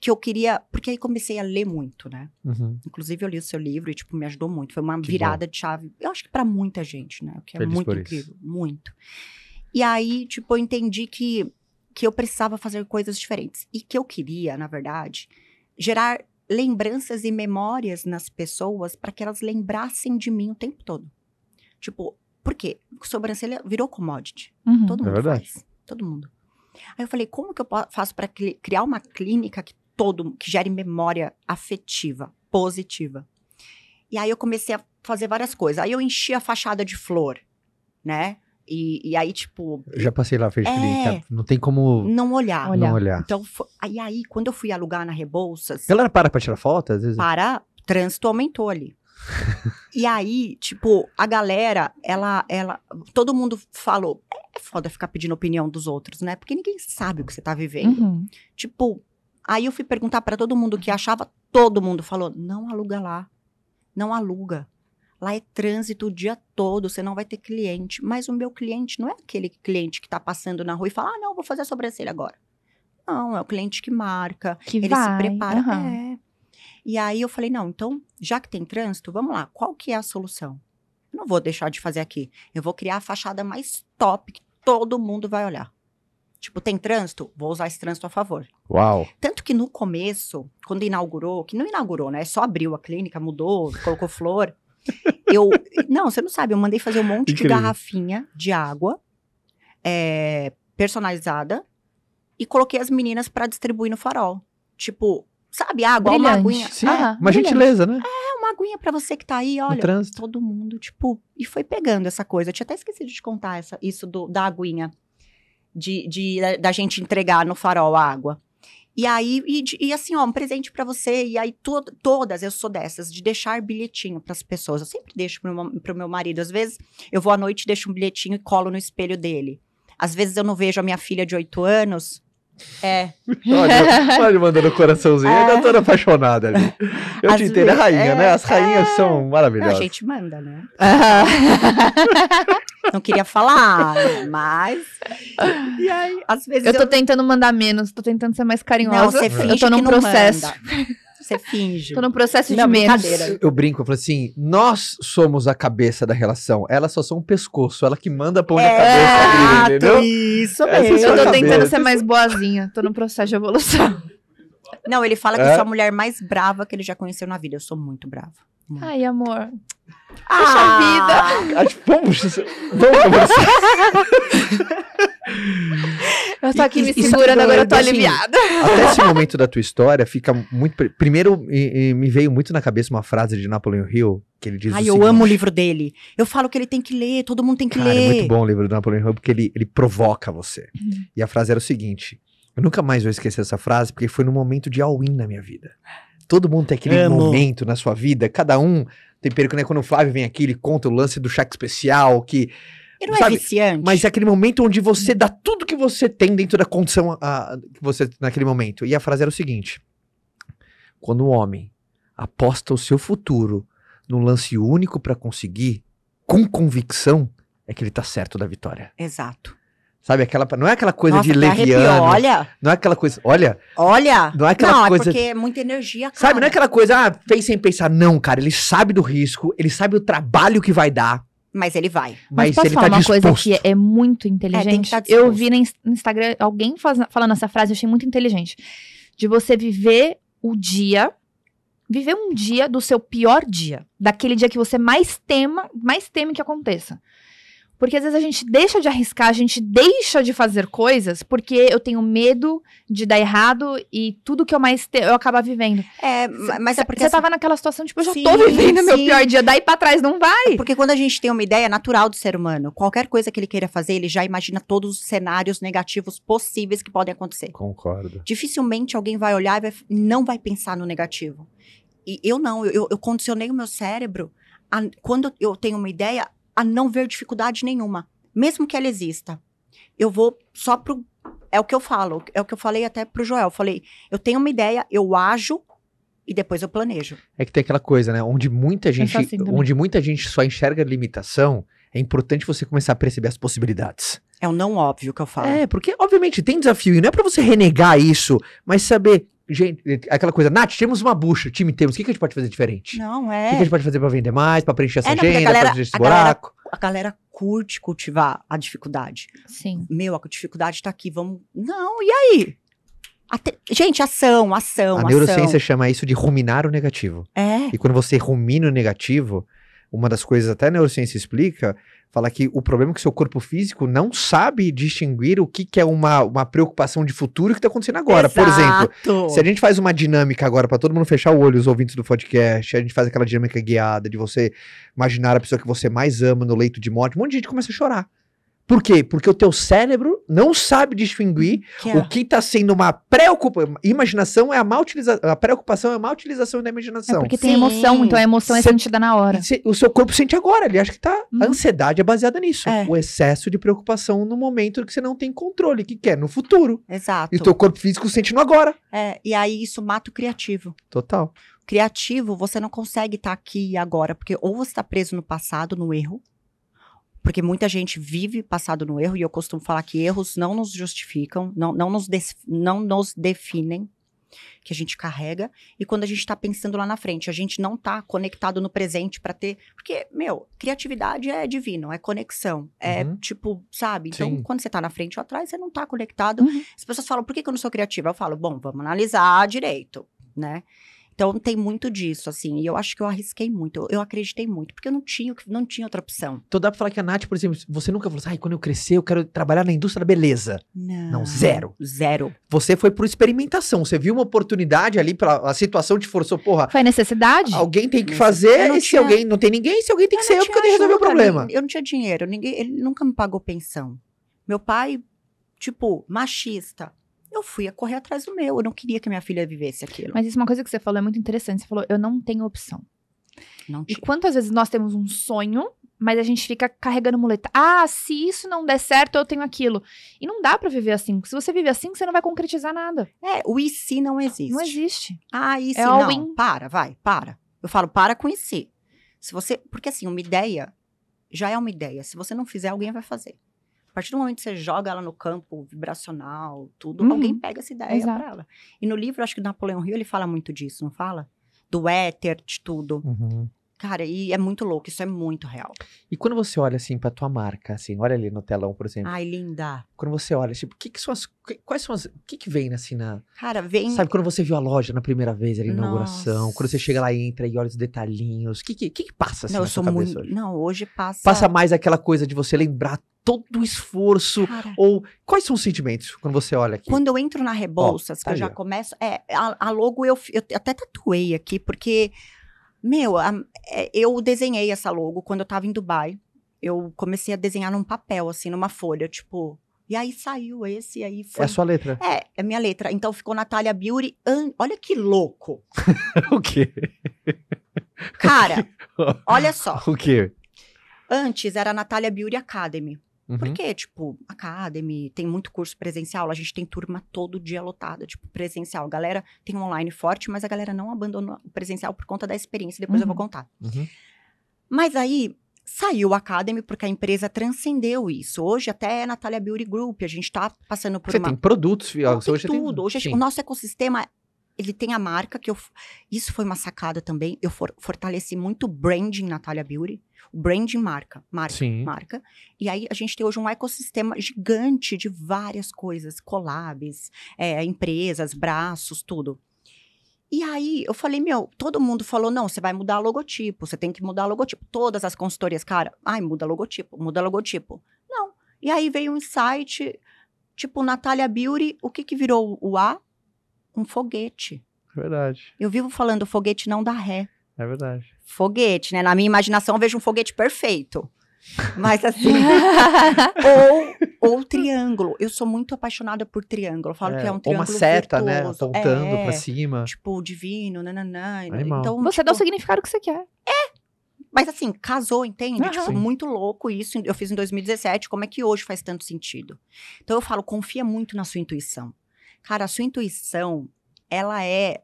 que eu queria. Porque aí comecei a ler muito, né? Uhum. Inclusive, eu li o seu livro e, tipo, me ajudou muito. Foi uma que virada bom. de chave. Eu acho que para muita gente, né? O que é Feliz muito incrível. Isso. Muito. E aí, tipo, eu entendi que, que eu precisava fazer coisas diferentes. E que eu queria, na verdade, gerar lembranças e memórias nas pessoas para que elas lembrassem de mim o tempo todo. Tipo, por quê? Sobrancelha virou commodity. Uhum. Todo é mundo é verdade. faz. Todo mundo. Aí eu falei, como que eu faço para criar uma clínica que todo, que gere memória afetiva, positiva. E aí eu comecei a fazer várias coisas. Aí eu enchi a fachada de flor, né? E, e aí, tipo. Eu já passei lá, fez é, Não tem como. Não olhar. Não olhar. Então, aí, aí, quando eu fui alugar na Rebouças. Ela para pra tirar foto, às vezes? Para, trânsito aumentou ali. e aí, tipo, a galera, ela, ela, todo mundo falou, é, é foda ficar pedindo opinião dos outros, né? Porque ninguém sabe o que você tá vivendo. Uhum. Tipo, Aí eu fui perguntar para todo mundo que achava, todo mundo falou: não aluga lá. Não aluga. Lá é trânsito o dia todo, você não vai ter cliente. Mas o meu cliente não é aquele cliente que está passando na rua e fala: ah, não, vou fazer a sobrancelha agora. Não, é o cliente que marca, que ele vai, se prepara. Uhum. É. E aí eu falei: não, então, já que tem trânsito, vamos lá, qual que é a solução? Eu não vou deixar de fazer aqui. Eu vou criar a fachada mais top que todo mundo vai olhar. Tipo, tem trânsito? Vou usar esse trânsito a favor. Uau! Tanto que no começo, quando inaugurou, que não inaugurou, né? Só abriu a clínica, mudou, colocou flor. eu. Não, você não sabe, eu mandei fazer um monte Incrível. de garrafinha de água é, personalizada e coloquei as meninas para distribuir no farol. Tipo, sabe, água, Brilhante. uma aguinha. Sim, ah, uma brilhante. gentileza, né? É, uma aguinha para você que tá aí, olha. Todo mundo, tipo, e foi pegando essa coisa. Eu tinha até esquecido de contar essa, isso do, da aguinha de, de da, gente entregar no farol a água. E aí, e, e, assim, ó, um presente para você. E aí, to, todas, eu sou dessas, de deixar bilhetinho para as pessoas. Eu sempre deixo pro, pro meu marido. Às vezes, eu vou à noite, deixo um bilhetinho e colo no espelho dele. Às vezes, eu não vejo a minha filha de oito anos. É. olha, tá olha tá mandando um coraçãozinho. É. ainda apaixonada ali. Eu Às te entendo, é a rainha, né? é, né? As rainhas é. são maravilhosas. a gente manda, né? Não queria falar, né? mas. E aí, às vezes. Eu tô eu... tentando mandar menos, tô tentando ser mais carinhosa. Não, você finge eu tô num processo. Você finge. Tô num processo não, de menos. Eu brinco, eu falo assim: nós somos a cabeça da relação. Elas só são um pescoço, ela que manda pra onde é, é, a cabeça É Isso mesmo. eu tô tentando ser mais boazinha, tô num processo de evolução. Não, ele fala que eu é? sou a mulher mais brava que ele já conheceu na vida. Eu sou muito brava. Muito. Ai, amor. Poxa ah. vida! Ah, tipo, vamos, vamos conversar. Eu tô aqui e, me segurando, agora eu tô é assim, aliviada. Até esse momento da tua história, fica muito. Primeiro, e, e me veio muito na cabeça uma frase de Napoleão Hill, que ele diz. Ai, eu seguinte, amo o livro dele. Eu falo que ele tem que ler, todo mundo tem que cara, ler. É muito bom o livro do Napoleão Hill, porque ele, ele provoca você. Uhum. E a frase era o seguinte: eu nunca mais vou esquecer essa frase, porque foi num momento de all-in na minha vida. Todo mundo tem aquele Amo. momento na sua vida, cada um tem que né? Quando o Flávio vem aqui, ele conta o lance do cheque especial, que. Ele não é sabe? é viciante. Mas é aquele momento onde você dá tudo que você tem dentro da condição a, ah, que você naquele momento. E a frase era o seguinte: quando o homem aposta o seu futuro num lance único para conseguir, com convicção, é que ele tá certo da vitória. Exato. Sabe, aquela, não é aquela coisa Nossa, de leviano. olha. Não é aquela coisa. Olha. Olha. Não é aquela não, é coisa. É porque é muita energia, cara. Sabe, não é aquela coisa, ah, fez sem pensar. Não, cara, ele sabe do risco, ele sabe o trabalho que vai dar. Mas ele vai. Mas, Mas posso ele tá falar tá uma disposto. coisa que é, muito inteligente? É, tá eu vi no Instagram alguém faz, falando essa frase, eu achei muito inteligente. De você viver o dia, viver um dia do seu pior dia, daquele dia que você mais tema, mais teme que aconteça. Porque às vezes a gente deixa de arriscar, a gente deixa de fazer coisas porque eu tenho medo de dar errado e tudo que eu mais te, eu acabar vivendo. É, mas é porque. Você assim, tava naquela situação, tipo, eu já sim, tô vivendo sim. meu pior dia, daí pra trás não vai. É porque quando a gente tem uma ideia natural do ser humano, qualquer coisa que ele queira fazer, ele já imagina todos os cenários negativos possíveis que podem acontecer. Concordo. Dificilmente alguém vai olhar e vai, não vai pensar no negativo. E eu não, eu, eu condicionei o meu cérebro. A, quando eu tenho uma ideia, a não ver dificuldade nenhuma, mesmo que ela exista. Eu vou só pro. É o que eu falo, é o que eu falei até pro Joel. Eu falei, eu tenho uma ideia, eu ajo e depois eu planejo. É que tem aquela coisa, né? Onde muita gente, assim onde muita gente só enxerga limitação, é importante você começar a perceber as possibilidades. É o não óbvio que eu falo. É, porque obviamente tem desafio e não é para você renegar isso, mas saber gente, aquela coisa, Nath, temos uma bucha, time temos, o que, que a gente pode fazer diferente? Não, é. O que, é. que a gente pode fazer para vender mais, para preencher essa é, não, agenda, galera, pra preencher esse buraco? Galera, a galera curte cultivar a dificuldade. Sim. Meu, a dificuldade tá aqui, vamos. Não, e aí? Até... Gente, ação, ação, ação. A neurociência chama isso de ruminar o negativo. É. E quando você rumina o negativo, uma das coisas até a neurociência explica fala que o problema é que seu corpo físico não sabe distinguir o que, que é uma, uma preocupação de futuro que está acontecendo agora. Exato. Por exemplo, se a gente faz uma dinâmica agora para todo mundo fechar o olho, os ouvintes do podcast, a gente faz aquela dinâmica guiada de você imaginar a pessoa que você mais ama no leito de morte, um monte de gente começa a chorar. Por quê? Porque o teu cérebro não sabe distinguir que é. o que está sendo uma preocupação. Imaginação é a má utilização. A preocupação é a má utilização da imaginação. É porque tem Sim. emoção, então a emoção é sentida na hora. Cê... O seu corpo sente agora, ele acha que tá. Uhum. A ansiedade é baseada nisso. É. O excesso de preocupação no momento que você não tem controle, que quer no futuro. Exato. E o teu corpo físico sente no agora. É, e aí isso mata o criativo. Total. Criativo, você não consegue estar tá aqui e agora, porque ou você está preso no passado, no erro, porque muita gente vive passado no erro, e eu costumo falar que erros não nos justificam, não, não, nos, de, não nos definem, que a gente carrega, e quando a gente está pensando lá na frente, a gente não está conectado no presente para ter. Porque, meu, criatividade é divino, é conexão, é uhum. tipo, sabe? Então, Sim. quando você está na frente ou atrás, você não está conectado. Uhum. As pessoas falam, por que, que eu não sou criativa? Eu falo, bom, vamos analisar direito, né? Então tem muito disso, assim. E eu acho que eu arrisquei muito. Eu, eu acreditei muito, porque eu não tinha, não tinha outra opção. Então dá pra falar que a Nath, por exemplo, você nunca falou assim, quando eu crescer, eu quero trabalhar na indústria da beleza. Não. Não, zero. Zero. Você foi por experimentação. Você viu uma oportunidade ali, pra, a situação te forçou, porra. Foi necessidade? Alguém tem que fazer, e se alguém não tem ninguém, se alguém tem eu que ser eu, porque eu tenho que resolver o problema. Eu não tinha dinheiro, ninguém, ele nunca me pagou pensão. Meu pai, tipo, machista eu fui a correr atrás do meu. Eu não queria que minha filha vivesse aquilo. Mas isso é uma coisa que você falou, é muito interessante. Você falou, eu não tenho opção. Não e quantas vezes nós temos um sonho, mas a gente fica carregando muleta. Ah, se isso não der certo, eu tenho aquilo. E não dá para viver assim. Se você viver assim, você não vai concretizar nada. É, o e se não existe. Não existe. Ah, e é se é não. In... Para, vai, para. Eu falo, para com e se. Se você, porque assim, uma ideia já é uma ideia. Se você não fizer, alguém vai fazer. A partir do momento que você joga ela no campo vibracional, tudo, uhum. alguém pega essa ideia para ela. E no livro, acho que do Napoleão Rio, ele fala muito disso, não fala? Do éter, de tudo. Uhum. Cara, e é muito louco, isso é muito real. E quando você olha assim para tua marca, assim, olha ali no telão, por exemplo. Ai, linda. Quando você olha, tipo, que que são as, que, quais são as, o que que vem assim na Cara, vem Sabe quando você viu a loja na primeira vez ali na inauguração, quando você chega lá entra e olha os detalhinhos, que que que, que passa assim Não, eu sou muito, hoje? não, hoje passa Passa mais aquela coisa de você lembrar todo o esforço? Cara. Ou quais são os sentimentos quando você olha aqui? Quando eu entro na Rebolsas, oh, tá que eu já ó. começo. É, a, a logo eu, eu até tatuei aqui, porque, meu, a, é, eu desenhei essa logo quando eu tava em Dubai. Eu comecei a desenhar num papel, assim, numa folha, tipo. E aí saiu esse, e aí foi. É a sua letra? É, é minha letra. Então ficou Natália Beauty. An... Olha que louco! o quê? Cara, olha só. O quê? Antes era Natália Beauty Academy. Uhum. Porque, tipo, Academy, tem muito curso presencial, a gente tem turma todo dia lotada, tipo, presencial. A galera tem um online forte, mas a galera não abandona o presencial por conta da experiência, depois uhum. eu vou uhum. contar. Uhum. Mas aí, saiu o Academy porque a empresa transcendeu isso. Hoje até é a Natália Beauty Group, a gente está passando por Você uma... tem produtos, Fiola. Hoje tudo. Tem... Hoje o nosso ecossistema ele tem a marca que eu. Isso foi uma sacada também. Eu for, fortaleci muito o branding Natália Beauty. O branding marca, marca, Sim. marca. E aí a gente tem hoje um ecossistema gigante de várias coisas, collabs, é, empresas, braços, tudo. E aí eu falei, meu, todo mundo falou, não, você vai mudar logotipo, você tem que mudar logotipo. Todas as consultorias, cara, ai, muda logotipo, muda logotipo. Não. E aí veio um site, tipo, Natália Beauty, o que que virou o A? um foguete. É verdade. Eu vivo falando, foguete não dá ré. É verdade. Foguete, né? Na minha imaginação eu vejo um foguete perfeito. Mas assim. ou, ou triângulo. Eu sou muito apaixonada por triângulo. Eu falo é, que é um triângulo. Ou uma seta, né? virtuoso. né? Apontando é, pra cima. Tipo, divino, nananã. Então, você tipo, dá o tipo, significado que você quer. É. Mas assim, casou, entende? Uhum. Tipo, Sim. muito louco isso. Eu fiz em 2017. Como é que hoje faz tanto sentido? Então eu falo, confia muito na sua intuição. Cara, a sua intuição, ela é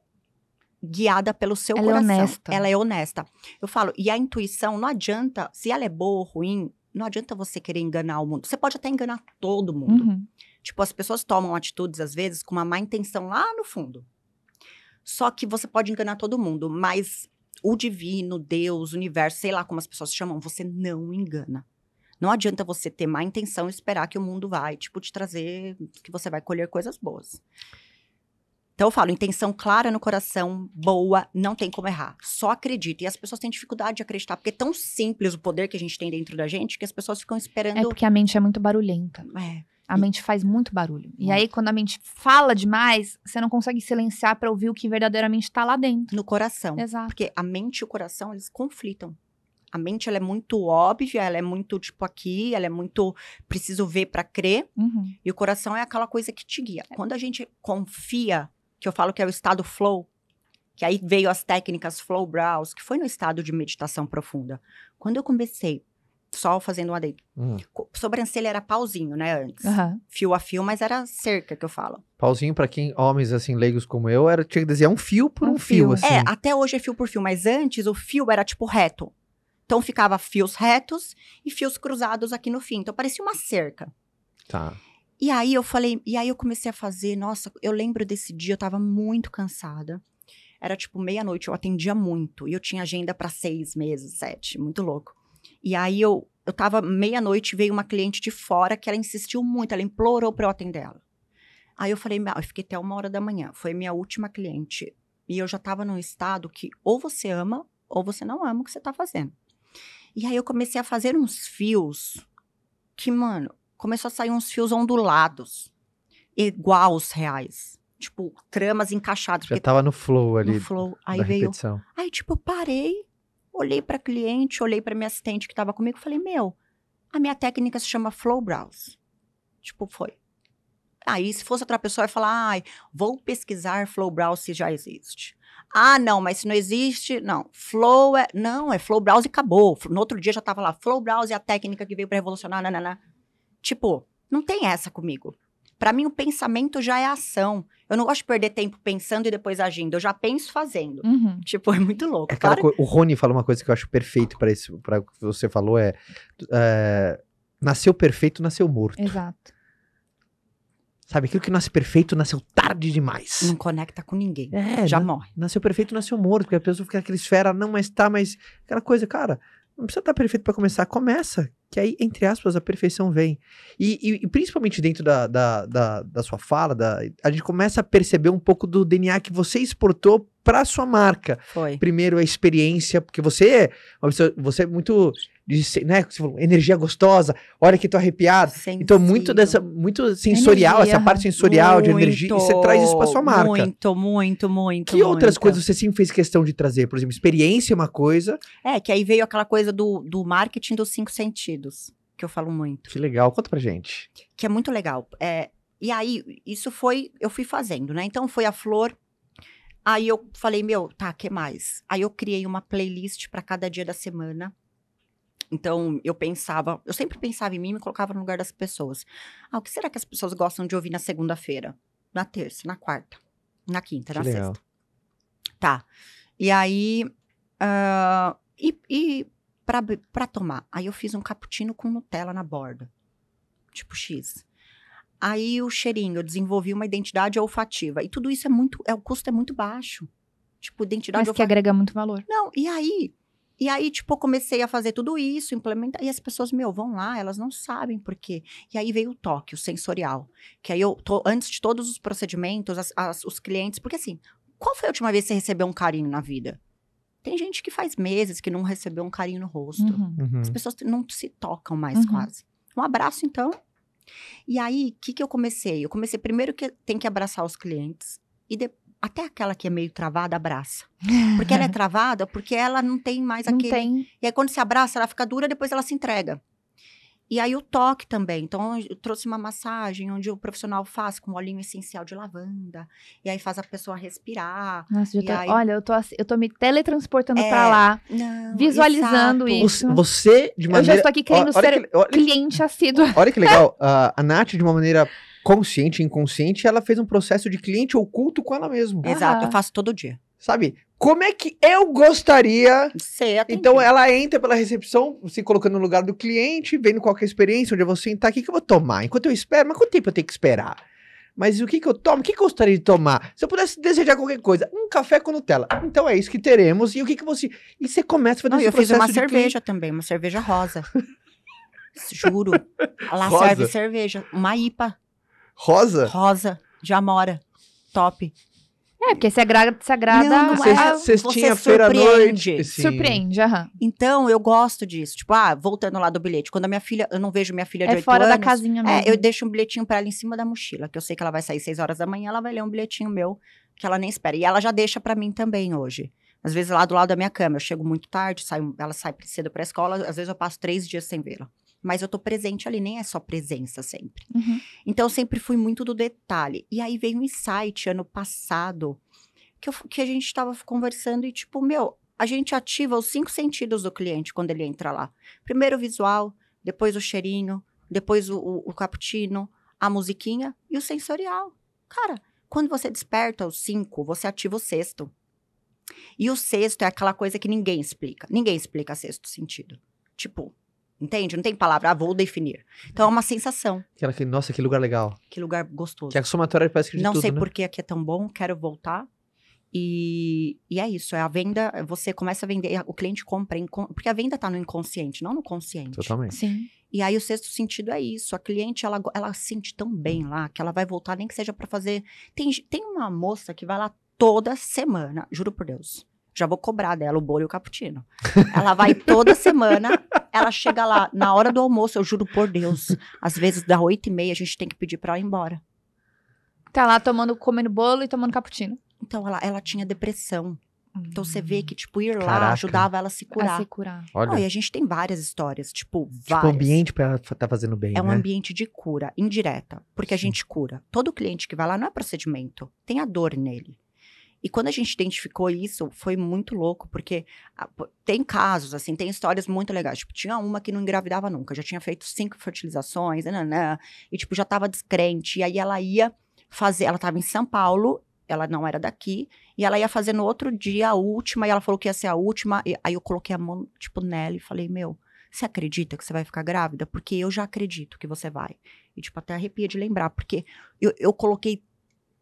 guiada pelo seu ela é coração. É honesta. Ela é honesta. Eu falo, e a intuição não adianta, se ela é boa ou ruim, não adianta você querer enganar o mundo. Você pode até enganar todo mundo. Uhum. Tipo, as pessoas tomam atitudes, às vezes, com uma má intenção lá no fundo. Só que você pode enganar todo mundo, mas o divino, Deus, universo, sei lá como as pessoas chamam, você não engana. Não adianta você ter má intenção e esperar que o mundo vai, tipo, te trazer, que você vai colher coisas boas. Então eu falo, intenção clara no coração, boa, não tem como errar. Só acredita. E as pessoas têm dificuldade de acreditar, porque é tão simples o poder que a gente tem dentro da gente que as pessoas ficam é esperando. É porque a mente é muito barulhenta. É. A e... mente faz muito barulho. E é. aí, quando a mente fala demais, você não consegue silenciar para ouvir o que verdadeiramente está lá dentro. No coração. Exato. Porque a mente e o coração, eles conflitam. A mente ela é muito óbvia, ela é muito tipo aqui, ela é muito preciso ver para crer. Uhum. E o coração é aquela coisa que te guia. É. Quando a gente confia, que eu falo que é o estado flow, que aí veio as técnicas flow brows, que foi no estado de meditação profunda. Quando eu comecei só fazendo um adendo. Hum. Sobrancelha era pauzinho, né, antes. Uhum. Fio a fio, mas era cerca que eu falo. Pauzinho, para quem, homens assim, leigos como eu, era tinha que desenhar é um fio por um, um fio, fio, assim. É, até hoje é fio por fio, mas antes o fio era tipo reto. Então ficava fios retos e fios cruzados aqui no fim. Então parecia uma cerca. Tá. E aí eu falei, e aí eu comecei a fazer, nossa, eu lembro desse dia, eu tava muito cansada. Era tipo meia-noite, eu atendia muito. E eu tinha agenda para seis meses, sete, muito louco. E aí eu, eu tava meia-noite, veio uma cliente de fora que ela insistiu muito, ela implorou pra eu atender ela. Aí eu falei, eu fiquei até uma hora da manhã, foi minha última cliente. E eu já tava num estado que ou você ama ou você não ama o que você tá fazendo. E aí eu comecei a fazer uns fios que, mano, começou a sair uns fios ondulados, igual os reais. Tipo, tramas encaixadas. Já tava no flow ali. No flow. Aí veio. Repetição. Aí, tipo, parei, olhei pra cliente, olhei pra minha assistente que tava comigo, falei, meu, a minha técnica se chama Flow Brows. Tipo, foi. Aí, se fosse outra pessoa, ia falar, ai, vou pesquisar Flow Brows se já existe. Ah, não, mas se não existe. Não, Flow é. Não, é Flow Browse e acabou. No outro dia já tava lá, Flow Browse é a técnica que veio para revolucionar, nananã. Tipo, não tem essa comigo. Para mim, o pensamento já é ação. Eu não gosto de perder tempo pensando e depois agindo. Eu já penso fazendo. Uhum. Tipo, é muito louco. É claro. O Rony fala uma coisa que eu acho perfeito para isso, para o que você falou: é, é. Nasceu perfeito, nasceu morto. Exato. Sabe, aquilo que nasce perfeito nasceu tarde demais. Não conecta com ninguém. É, né? já na, morre. Nasceu perfeito, nasceu morto, porque a pessoa fica naquela esfera, não, mas tá, mas aquela coisa, cara, não precisa estar tá perfeito para começar, começa, que aí, entre aspas, a perfeição vem. E, e, e principalmente dentro da, da, da, da sua fala, da, a gente começa a perceber um pouco do DNA que você exportou para sua marca. Foi. Primeiro a experiência, porque você, é você é muito de né, falou, energia gostosa, olha que tô arrepiado. Sensível. Então, muito dessa, muito sensorial, energia, essa parte sensorial muito, de energia, e você traz isso pra sua marca. Muito, muito, muito. Que muito. outras coisas você sempre fez questão de trazer? Por exemplo, experiência é uma coisa. É, que aí veio aquela coisa do, do marketing dos cinco sentidos, que eu falo muito. Que legal, conta pra gente. Que é muito legal. É, e aí, isso foi, eu fui fazendo, né? Então, foi a flor, Aí eu falei, meu, tá, que mais? Aí eu criei uma playlist para cada dia da semana então, eu pensava, eu sempre pensava em mim e me colocava no lugar das pessoas. Ah, o que será que as pessoas gostam de ouvir na segunda-feira? Na terça, na quarta, na quinta, que na legal. sexta. Tá. E aí. Uh, e e para tomar? Aí eu fiz um cappuccino com Nutella na borda. Tipo X. Aí o cheirinho, eu desenvolvi uma identidade olfativa. E tudo isso é muito. É, o custo é muito baixo. Tipo, identidade Mas olfativa. que agrega muito valor. Não, e aí e aí, tipo, comecei a fazer tudo isso, implementar. E as pessoas, meu, vão lá, elas não sabem por quê. E aí veio o toque, o sensorial. Que aí eu, tô, antes de todos os procedimentos, as, as, os clientes. Porque assim, qual foi a última vez que você recebeu um carinho na vida? Tem gente que faz meses que não recebeu um carinho no rosto. Uhum. uhum. As pessoas não se tocam mais uhum. quase. Um abraço, então. E aí, o que, que eu comecei? Eu comecei primeiro que tem que abraçar os clientes. E depois até aquela que é meio travada abraça. Porque ela é travada porque ela não tem mais não aquele. Tem. E aí quando se abraça, ela fica dura, depois ela se entrega. E aí o toque também. Então, eu trouxe uma massagem onde o profissional faz com olhinho essencial de lavanda. E aí faz a pessoa respirar. Nossa, tô, aí... olha, eu tô, eu tô me teletransportando é, pra lá, não, visualizando exato. isso. Você, de maneira... Eu já estou aqui querendo olha, ser que, olha, cliente assíduo. Olha que legal, uh, a Nath, de uma maneira consciente e inconsciente, ela fez um processo de cliente oculto com ela mesma. Exato, eu faço todo dia. Sabe? Como é que eu gostaria. Ser então ela entra pela recepção, se colocando no lugar do cliente, vendo qual é a experiência, onde eu vou sentar, o que, que eu vou tomar? Enquanto eu espero, mas quanto tempo eu tenho que esperar? Mas o que, que eu tomo? O que, que eu gostaria de tomar? Se eu pudesse desejar qualquer coisa, um café com Nutella. Então é isso que teremos. E o que, que você. E você começa a fazer Não, esse eu fiz uma cerveja cliente. também, uma cerveja rosa. Juro. Ela serve cerveja, uma IPA. Rosa? Rosa, Jamora, top. É, porque se agrada, se agrada. Não, cês, é, feira noite. Sim. Surpreende, aham. Então, eu gosto disso. Tipo, ah, voltando lá do bilhete. Quando a minha filha, eu não vejo minha filha de é 8 fora anos, da casinha é, mesmo. É, eu deixo um bilhetinho para ela em cima da mochila, que eu sei que ela vai sair 6 horas da manhã, ela vai ler um bilhetinho meu, que ela nem espera. E ela já deixa para mim também hoje. Às vezes lá do lado da minha cama, eu chego muito tarde, saio, ela sai cedo pra escola, às vezes eu passo três dias sem vê-la mas eu tô presente ali, nem é só presença sempre. Uhum. Então, sempre fui muito do detalhe. E aí veio um insight ano passado, que, eu, que a gente estava conversando e tipo, meu, a gente ativa os cinco sentidos do cliente quando ele entra lá. Primeiro o visual, depois o cheirinho, depois o, o, o cappuccino, a musiquinha e o sensorial. Cara, quando você desperta os cinco, você ativa o sexto. E o sexto é aquela coisa que ninguém explica. Ninguém explica sexto sentido. Tipo, Entende? Não tem palavra, ah, vou definir. Então é uma sensação. Aquela que, nossa, que lugar legal. Que lugar gostoso. Que a somatória parece que de Não tudo, sei né? por que aqui é, é tão bom, quero voltar. E, e é isso, é a venda, você começa a vender, o cliente compra, porque a venda está no inconsciente, não no consciente. Totalmente. Sim. E aí o sexto sentido é isso, a cliente, ela, ela sente tão bem lá, que ela vai voltar, nem que seja para fazer... Tem, tem uma moça que vai lá toda semana, juro por Deus já vou cobrar dela o bolo e o cappuccino. Ela vai toda semana ela chega lá na hora do almoço, eu juro por Deus. Às vezes, dá oito e meia, a gente tem que pedir pra ela ir embora. Tá lá tomando, comendo bolo e tomando cappuccino. Então, ela, ela tinha depressão. Então você vê que, tipo, ir Caraca. lá ajudava ela a se curar. A se curar. Olha. Não, e a gente tem várias histórias, tipo, tipo várias. Tipo, o ambiente pra ela tá fazendo bem, É um né? ambiente de cura, indireta, porque Sim. a gente cura. Todo cliente que vai lá não é procedimento, tem a dor nele. E quando a gente identificou isso, foi muito louco, porque ah, tem casos, assim, tem histórias muito legais. Tipo, tinha uma que não engravidava nunca, já tinha feito cinco fertilizações, nananã, né, né, né, e, tipo, já tava descrente. E aí ela ia fazer, ela tava em São Paulo, ela não era daqui, e ela ia fazer no outro dia a última, e ela falou que ia ser a última. E, aí eu coloquei a mão, tipo, nela e falei, meu, você acredita que você vai ficar grávida? Porque eu já acredito que você vai. E, tipo, até arrepia de lembrar, porque eu, eu coloquei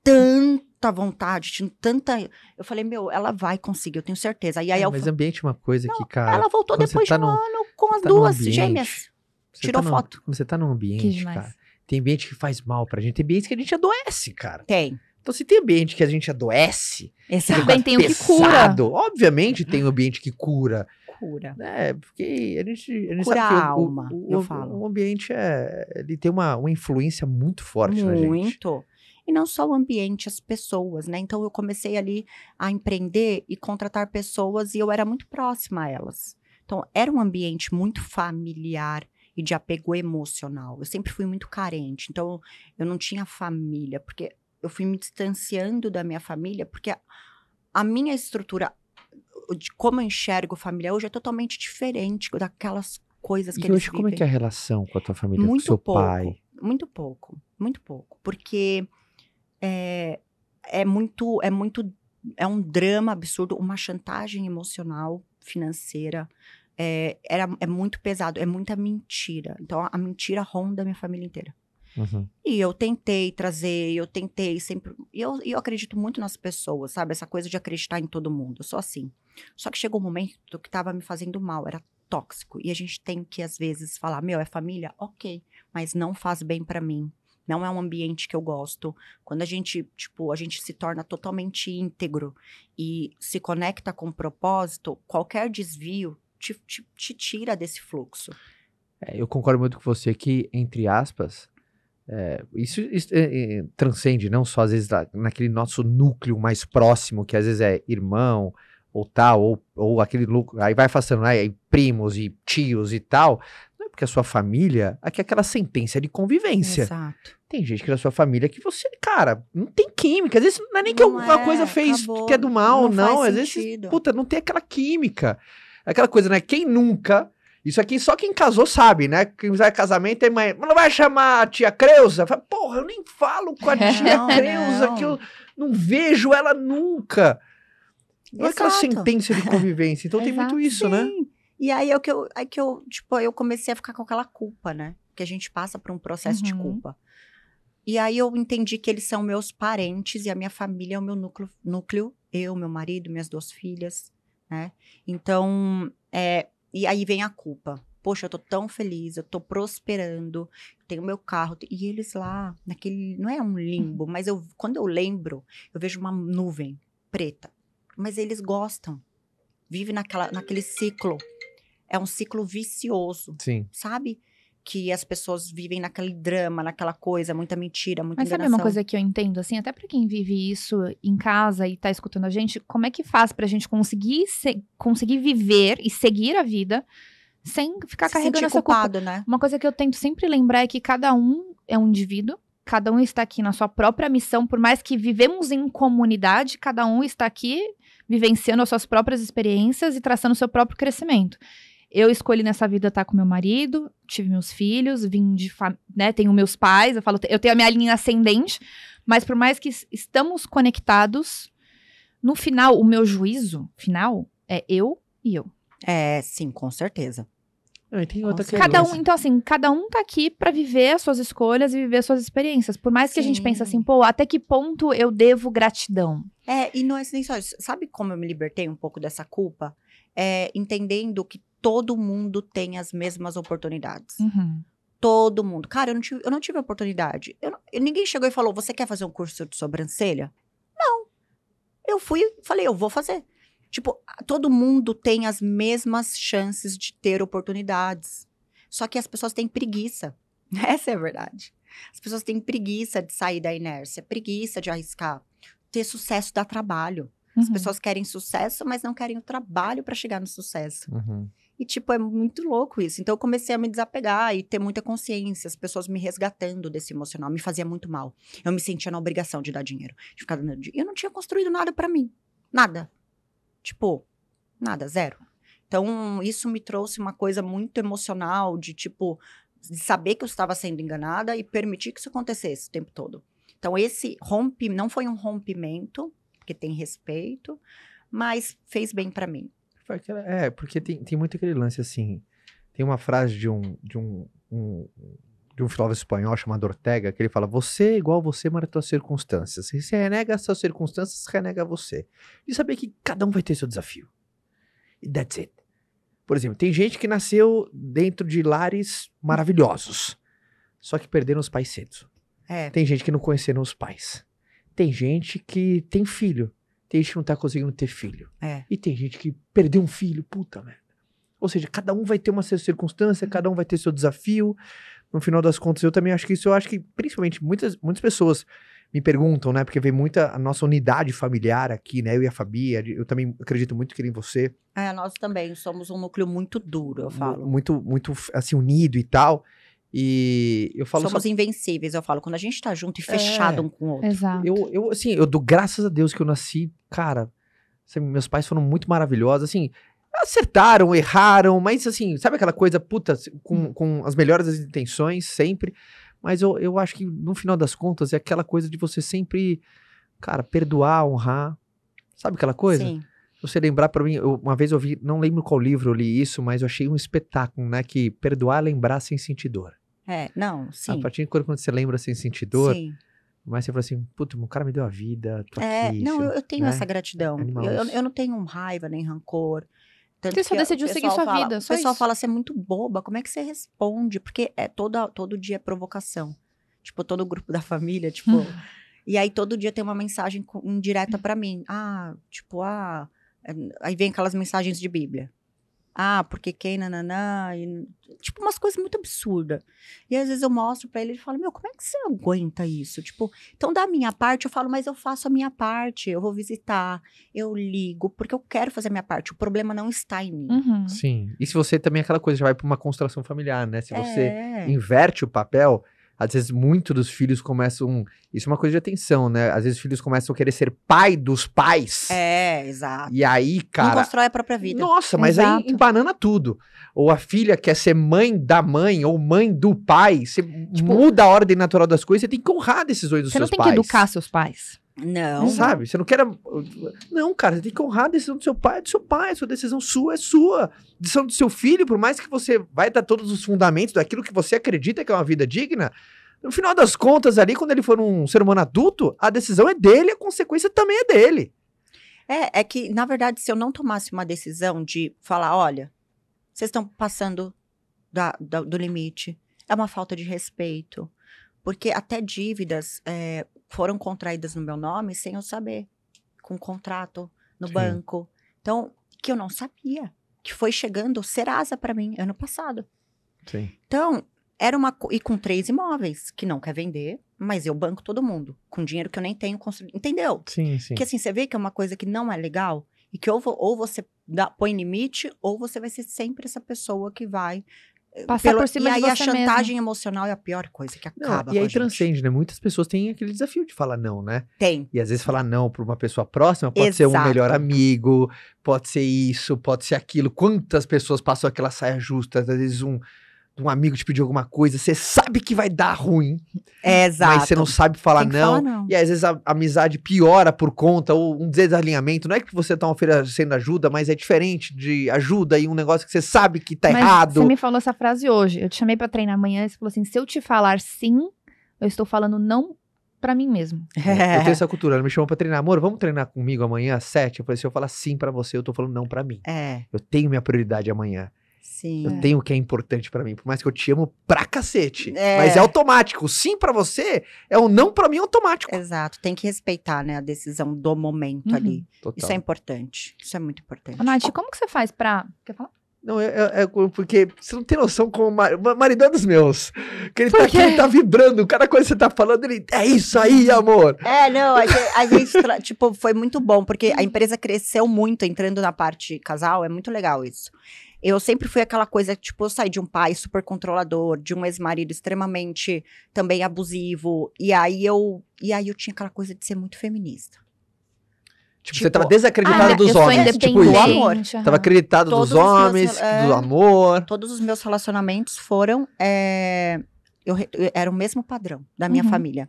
tanto tanta vontade, tinha tanta. Eu falei, meu, ela vai conseguir, eu tenho certeza. E aí é, eu... Mas ambiente é uma coisa não, que, cara. Ela voltou depois tá de um no, ano com as tá duas ambiente, gêmeas. Tá Tirou tá foto. você tá num ambiente, cara. Tem ambiente que faz mal pra gente, tem ambiente que a gente adoece, cara. Tem. Então, se tem ambiente que a gente adoece, esse ambiente tem o que cura. Obviamente tem um ambiente que cura. Cura. É, porque a gente, a gente cura sabe a alma, o, o, eu o, falo. O ambiente é, ele tem uma, uma influência muito forte muito. na gente. Muito e não só o ambiente, as pessoas, né? Então eu comecei ali a empreender e contratar pessoas e eu era muito próxima a elas. Então era um ambiente muito familiar e de apego emocional. Eu sempre fui muito carente, então eu não tinha família, porque eu fui me distanciando da minha família, porque a, a minha estrutura de como eu enxergo família hoje é totalmente diferente daquelas coisas que e eles hoje vivem. como é que é a relação com a tua família, muito com seu pouco, pai? Muito pouco, muito pouco, porque é, é muito, é muito, é um drama absurdo, uma chantagem emocional, financeira. É, era, é muito pesado, é muita mentira. Então, a mentira ronda a minha família inteira. Uhum. E eu tentei trazer, eu tentei sempre. E eu, eu acredito muito nas pessoas, sabe? Essa coisa de acreditar em todo mundo. só sou assim. Só que chegou um momento que estava me fazendo mal, era tóxico. E a gente tem que, às vezes, falar: meu, é família? Ok, mas não faz bem para mim. Não é um ambiente que eu gosto. Quando a gente, tipo, a gente se torna totalmente íntegro e se conecta com o propósito, qualquer desvio te, te, te tira desse fluxo. É, eu concordo muito com você que, entre aspas, é, isso, isso é, é transcende não só às vezes naquele nosso núcleo mais próximo, que às vezes é irmão ou tal, ou, ou aquele louco aí vai afastando, aí né, primos e tios e tal, porque a sua família, aqui é aquela sentença de convivência. Exato. Tem gente que na é sua família que você, cara, não tem química. Às vezes não é nem não que alguma é, coisa fez acabou, que é do mal, não. não. Às sentido. vezes, puta, não tem aquela química. Aquela coisa, né? Quem nunca. Isso aqui só quem casou sabe, né? Quem vai casamento é mãe. Mas não vai chamar a tia Creuza? Fala, Porra, eu nem falo com a tia não, Creuza, não. que eu não vejo ela nunca. Não é aquela sentença de convivência. Então tem muito isso, né? sim. né? E aí é que eu, é que eu, tipo, eu comecei a ficar com aquela culpa, né? Que a gente passa por um processo uhum. de culpa. E aí eu entendi que eles são meus parentes e a minha família é o meu núcleo, núcleo eu, meu marido, minhas duas filhas, né? Então, é, e aí vem a culpa. Poxa, eu tô tão feliz, eu tô prosperando, tenho meu carro. E eles lá, naquele. Não é um limbo, uhum. mas eu, quando eu lembro, eu vejo uma nuvem preta. Mas eles gostam. Vive naquela, naquele ciclo. É um ciclo vicioso. Sim. Sabe? Que as pessoas vivem naquele drama, naquela coisa, muita mentira, muita Mas enganação. sabe uma coisa que eu entendo, assim, até para quem vive isso em casa e tá escutando a gente, como é que faz pra gente conseguir, conseguir viver e seguir a vida sem ficar Se carregando essa culpado, culpa? né? Uma coisa que eu tento sempre lembrar é que cada um é um indivíduo, cada um está aqui na sua própria missão, por mais que vivemos em comunidade, cada um está aqui vivenciando as suas próprias experiências e traçando o seu próprio crescimento. Eu escolhi nessa vida estar tá com meu marido, tive meus filhos, vim de né, tenho meus pais, eu falo, eu tenho a minha linha ascendente, mas por mais que estamos conectados, no final o meu juízo final é eu e eu. É, sim, com certeza. tem outra Nossa, é cada um, assim. então assim, cada um tá aqui para viver as suas escolhas e viver as suas experiências. Por mais que Sim. a gente pense assim, pô, até que ponto eu devo gratidão? É, e não é nem só isso. Sabe como eu me libertei um pouco dessa culpa? É, entendendo que todo mundo tem as mesmas oportunidades. Uhum. Todo mundo. Cara, eu não tive, eu não tive oportunidade. Eu, ninguém chegou e falou: Você quer fazer um curso de sobrancelha? Não. Eu fui e falei: Eu vou fazer. Tipo, todo mundo tem as mesmas chances de ter oportunidades. Só que as pessoas têm preguiça. Essa é a verdade. As pessoas têm preguiça de sair da inércia, preguiça de arriscar. Ter sucesso dá trabalho. As uhum. pessoas querem sucesso, mas não querem o trabalho para chegar no sucesso. Uhum. E, tipo, é muito louco isso. Então, eu comecei a me desapegar e ter muita consciência, as pessoas me resgatando desse emocional. Me fazia muito mal. Eu me sentia na obrigação de dar dinheiro, de ficar dando dinheiro. Eu não tinha construído nada para mim. Nada. Tipo, nada, zero. Então, isso me trouxe uma coisa muito emocional de, tipo, de saber que eu estava sendo enganada e permitir que isso acontecesse o tempo todo. Então, esse rompe, não foi um rompimento, porque tem respeito, mas fez bem para mim. É, porque tem, tem muito aquele lance assim. Tem uma frase de um, de um, um de um filósofo espanhol chamado Ortega, que ele fala: Você é igual você, mas suas circunstâncias. E se renega as suas circunstâncias, renega você. E saber que cada um vai ter seu desafio. E that's it. Por exemplo, tem gente que nasceu dentro de lares maravilhosos, só que perderam os pais cedo. É. Tem gente que não conheceram os pais. Tem gente que tem filho, tem gente que não tá conseguindo ter filho. É. E tem gente que perdeu um filho, puta merda. Ou seja, cada um vai ter uma circunstância, cada um vai ter seu desafio. No final das contas, eu também acho que isso, eu acho que principalmente muitas, muitas pessoas me perguntam, né? Porque vem muita a nossa unidade familiar aqui, né? Eu e a Fabi, eu também acredito muito que em você. É, nós também somos um núcleo muito duro, eu falo. Muito, muito assim, unido e tal. E eu falo. Somos só... invencíveis, eu falo. Quando a gente tá junto e é. fechado é, um com o outro. Exato. Eu, eu, assim, eu dou graças a Deus que eu nasci cara, meus pais foram muito maravilhosos, assim, acertaram, erraram, mas assim, sabe aquela coisa, puta, com, hum. com as melhores das intenções, sempre. Mas eu, eu acho que no final das contas é aquela coisa de você sempre, cara, perdoar, honrar. Sabe aquela coisa? Sim. Você lembrar para mim, eu, uma vez eu vi, não lembro qual livro eu li isso, mas eu achei um espetáculo, né? Que perdoar, é lembrar sem sentir dor. É, não, sim. A partir de quando, quando você lembra sem sentir dor, sim. Mas você falou assim, puta o cara me deu a vida, tô é, aqui, Não, eu, eu né? tenho né? essa gratidão. Eu, eu, eu, não tenho raiva nem rancor. Tanto você só decidiu seguir sua fala, vida, O pessoal isso. fala, você é muito boba, como é que você responde? Porque é toda, todo dia é provocação. Tipo, todo o grupo da família, tipo... e aí todo dia tem uma mensagem indireta para mim. Ah, tipo, ah... É, aí vem aquelas mensagens de Bíblia. Ah, porque quem nananã. E, tipo, umas coisas muito absurdas. E às vezes eu mostro para ele e falo: Meu, como é que você aguenta isso? Tipo, então da minha parte eu falo: Mas eu faço a minha parte. Eu vou visitar, eu ligo, porque eu quero fazer a minha parte. O problema não está em mim. Uhum. Sim. E se você também, é aquela coisa já vai para uma constelação familiar, né? Se é. você inverte o papel às vezes muito dos filhos começam. Isso é uma coisa de atenção, né? Às vezes os filhos começam a querer ser pai dos pais. É, exato. E aí, cara. Não constrói a própria vida. Nossa, mas exato. aí embanana tudo. Ou a filha quer ser mãe da mãe ou mãe do pai. Você tipo, muda a ordem natural das coisas, você tem que honrar decisões dos seus pais. Você não tem pais. que educar seus pais. Não. Sabe? Você não quer. Não, cara, você tem que honrar a decisão do seu pai, é do seu pai. A sua decisão sua é sua. A decisão do seu filho, por mais que você vai dar todos os fundamentos daquilo que você acredita que é uma vida digna, no final das contas, ali, quando ele for um ser humano adulto, a decisão é dele, a consequência também é dele. É, é que, na verdade, se eu não tomasse uma decisão de falar, olha, vocês estão passando da, da, do limite, é uma falta de respeito. Porque até dívidas, é, foram contraídas no meu nome sem eu saber, com um contrato no Sim. banco. Então, que eu não sabia, que foi chegando Serasa para mim ano passado. Sim. Então, era uma e com três imóveis que não quer vender, mas eu banco todo mundo com dinheiro que eu nem tenho construído, entendeu? Sim, sim. Que assim você vê que é uma coisa que não é legal e que ou, ou você dá, põe limite ou você vai ser sempre essa pessoa que vai Passar pelo, por cima e aí a chantagem mesmo. emocional é a pior coisa que acaba. Não, e aí transcende, né? Muitas pessoas têm aquele desafio de falar não, né? Tem. E às vezes falar não para uma pessoa próxima pode Exato. ser um melhor amigo, pode ser isso, pode ser aquilo. Quantas pessoas passam aquela saia justa, às vezes um um amigo te pedir alguma coisa, você sabe que vai dar ruim. É, exato. Mas você não sabe falar não, falar não, E às vezes a amizade piora por conta, ou um desalinhamento. Não é que você tá oferecendo ajuda, mas é diferente de ajuda e um negócio que você sabe que tá mas errado. Você me falou essa frase hoje. Eu te chamei para treinar amanhã e você falou assim: se eu te falar sim, eu estou falando não para mim mesmo. É. Eu tenho é. essa cultura, ela me chamou pra treinar. Amor, vamos treinar comigo amanhã às sete? Eu falei, se eu falar sim para você, eu tô falando não para mim. É. Eu tenho minha prioridade amanhã. Sim. Eu é. tenho o que é importante para mim, por mais que eu te amo pra cacete. É. Mas é automático. sim para você é o não para mim automático. Exato. Tem que respeitar, né, a decisão do momento uhum. ali. Total. Isso é importante. Isso é muito importante. Nath, como que você faz pra... Quer falar? Não, é, é, é porque você não tem noção como mar... marido é dos meus. Que ele, tá, que ele tá vibrando, cada coisa que você tá falando, ele. É isso aí, amor! É, não, a gente, a gente tra... tipo, foi muito bom, porque a uhum. empresa cresceu muito entrando na parte casal, é muito legal isso. Eu sempre fui aquela coisa, tipo, eu saí de um pai super controlador, de um ex-marido extremamente também abusivo. E aí eu. E aí eu tinha aquela coisa de ser muito feminista. Tipo, tipo, você tava desacreditada ah, dos homens. Tipo, isso. amor. Uhum. Tava acreditada dos homens, meus, é, do amor. Todos os meus relacionamentos foram. É, eu, eu, era o mesmo padrão da minha uhum. família.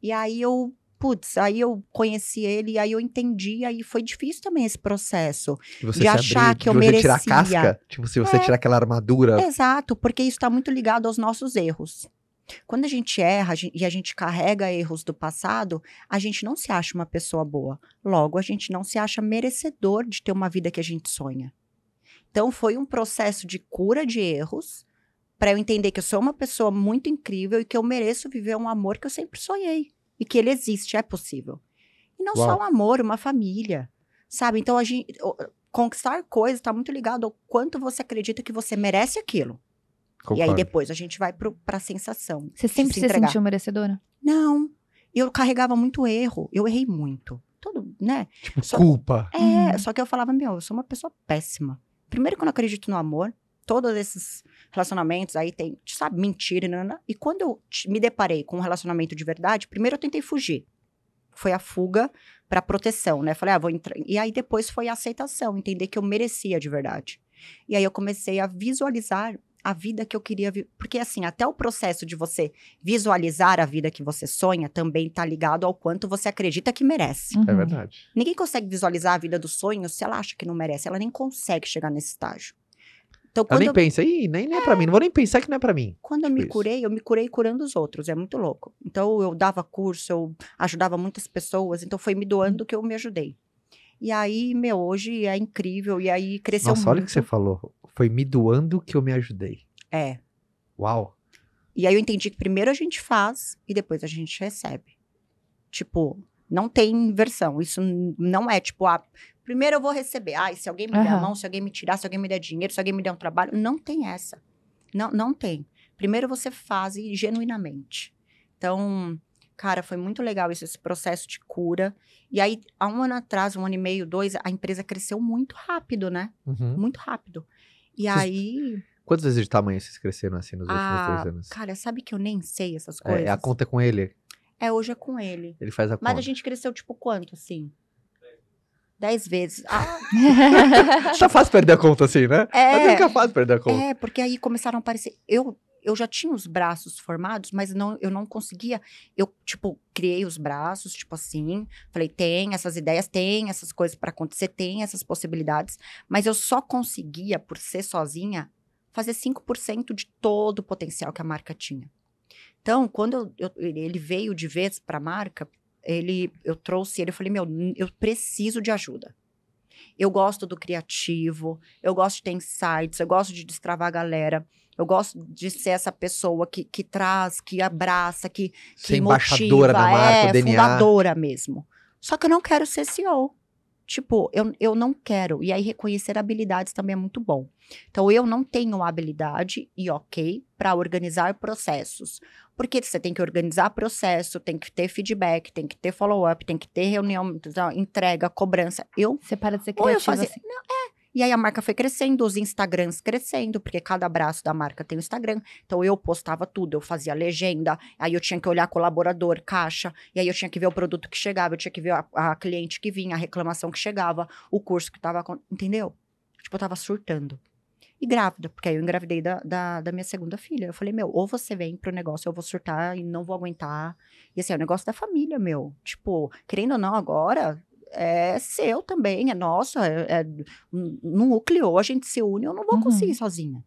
E aí eu putz, aí eu conheci ele, aí eu entendi, aí foi difícil também esse processo de achar abrir, que eu você merecia. Tirar a casca, tipo, se você é, tirar aquela armadura. Exato, porque isso está muito ligado aos nossos erros. Quando a gente erra e a gente carrega erros do passado, a gente não se acha uma pessoa boa. Logo, a gente não se acha merecedor de ter uma vida que a gente sonha. Então, foi um processo de cura de erros para eu entender que eu sou uma pessoa muito incrível e que eu mereço viver um amor que eu sempre sonhei e que ele existe, é possível. E não Uau. só um amor, uma família, sabe? Então, a gente, conquistar coisas está muito ligado ao quanto você acredita que você merece aquilo. Concordo. E aí depois a gente vai para a sensação. Você sempre se, se sentiu merecedora? Não. Eu carregava muito erro. Eu errei muito. tudo né? Tipo, só, culpa. É, hum. só que eu falava, meu, eu sou uma pessoa péssima. Primeiro que eu não acredito no amor. Todos esses relacionamentos, aí tem, sabe, mentira, nana. Né, né, né. E quando eu me deparei com um relacionamento de verdade, primeiro eu tentei fugir. Foi a fuga para proteção, né? Falei, ah, vou entrar. E aí depois foi a aceitação, entender que eu merecia de verdade. E aí eu comecei a visualizar a vida que eu queria, porque assim, até o processo de você visualizar a vida que você sonha também tá ligado ao quanto você acredita que merece. Uhum. É verdade. Ninguém consegue visualizar a vida do sonho se ela acha que não merece, ela nem consegue chegar nesse estágio. Então, eu nem eu... penso, Ih, nem, nem é pra é. mim, não vou nem pensar que não é pra mim. Quando tipo eu me curei, eu me curei curando os outros, é muito louco. Então eu dava curso, eu ajudava muitas pessoas, então foi me doando que eu me ajudei. E aí, meu, hoje é incrível, e aí cresceu Nossa, muito. olha o que você falou, foi me doando que eu me ajudei. É. Uau. E aí eu entendi que primeiro a gente faz e depois a gente recebe. Tipo, não tem inversão. Isso não é tipo, ah, Primeiro eu vou receber. Ai, se alguém me uhum. der a mão, se alguém me tirar, se alguém me der dinheiro, se alguém me der um trabalho. Não tem essa. Não, não tem. Primeiro você faz e genuinamente. Então, cara, foi muito legal esse, esse processo de cura. E aí, há um ano atrás, um ano e meio, dois, a empresa cresceu muito rápido, né? Uhum. Muito rápido. E vocês, aí. Quantas vezes de tamanho vocês cresceram assim nos últimos ah, três anos? Cara, sabe que eu nem sei essas coisas. É, é, a conta é com ele? É, hoje é com ele. Ele faz a conta. Mas a gente cresceu, tipo, quanto, assim? dez vezes. Ah. faz perder a conta assim, né? É. Mas fica fácil perder a conta. É, porque aí começaram a aparecer. Eu, eu já tinha os braços formados, mas não, eu não conseguia. Eu, tipo, criei os braços, tipo assim. Falei, tem essas ideias, tem essas coisas para acontecer, tem essas possibilidades. Mas eu só conseguia, por ser sozinha, fazer 5% de todo o potencial que a marca tinha. Então, quando eu, eu, ele veio de vez para a marca, ele, eu trouxe ele, eu falei, meu, eu preciso de ajuda. Eu gosto do criativo, eu gosto de ter insights, eu gosto de destravar a galera. Eu gosto de ser essa pessoa que, que traz, que abraça, que, que embaixadora motiva, da marca, é, DNA. fundadora mesmo. Só que eu não quero ser CEO. Tipo, eu, eu não quero. E aí, reconhecer habilidades também é muito bom. Então, eu não tenho habilidade, e ok, para organizar processos, porque você tem que organizar processo, tem que ter feedback, tem que ter follow-up, tem que ter reunião, entrega, cobrança. Eu. Você para de ser que Ou eu fazia, assim. não, é. E aí a marca foi crescendo, os Instagrams crescendo, porque cada braço da marca tem o um Instagram. Então eu postava tudo, eu fazia legenda, aí eu tinha que olhar colaborador, caixa, e aí eu tinha que ver o produto que chegava, eu tinha que ver a, a cliente que vinha, a reclamação que chegava, o curso que tava, entendeu? Tipo, eu tava surtando e grávida, porque aí eu engravidei da, da, da minha segunda filha. Eu falei, meu, ou você vem pro negócio, eu vou surtar e não vou aguentar. E assim, é o um negócio da família, meu. Tipo, querendo ou não, agora é seu também, é nosso, é, é núcleo, a gente se une, eu não vou uhum. conseguir sozinha.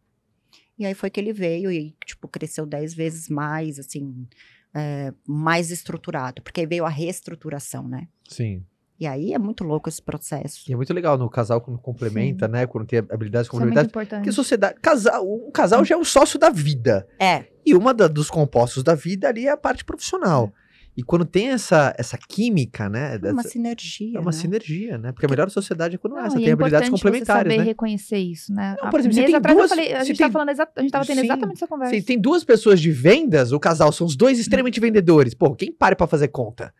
E aí foi que ele veio e, tipo, cresceu dez vezes mais, assim, é, mais estruturado, porque aí veio a reestruturação, né? Sim. E aí é muito louco esse processo. E é muito legal no casal quando complementa, Sim. né? Quando tem habilidades complementares. Isso é muito importante. Porque sociedade, casal, um casal já é o sócio da vida. É. E uma da, dos compostos da vida ali é a parte profissional. E quando tem essa, essa química, né? É uma essa, sinergia. É uma né? sinergia, né? Porque a melhor sociedade é quando não, essa é tem é habilidades complementares. Você saber né? reconhecer isso, né? Não, por exemplo, você tem duas, falei, a gente tá estava falando exa, a gente tava tendo sim, exatamente essa conversa. Sim, tem duas pessoas de vendas, o casal são os dois extremamente vendedores. Pô, quem pare para fazer conta?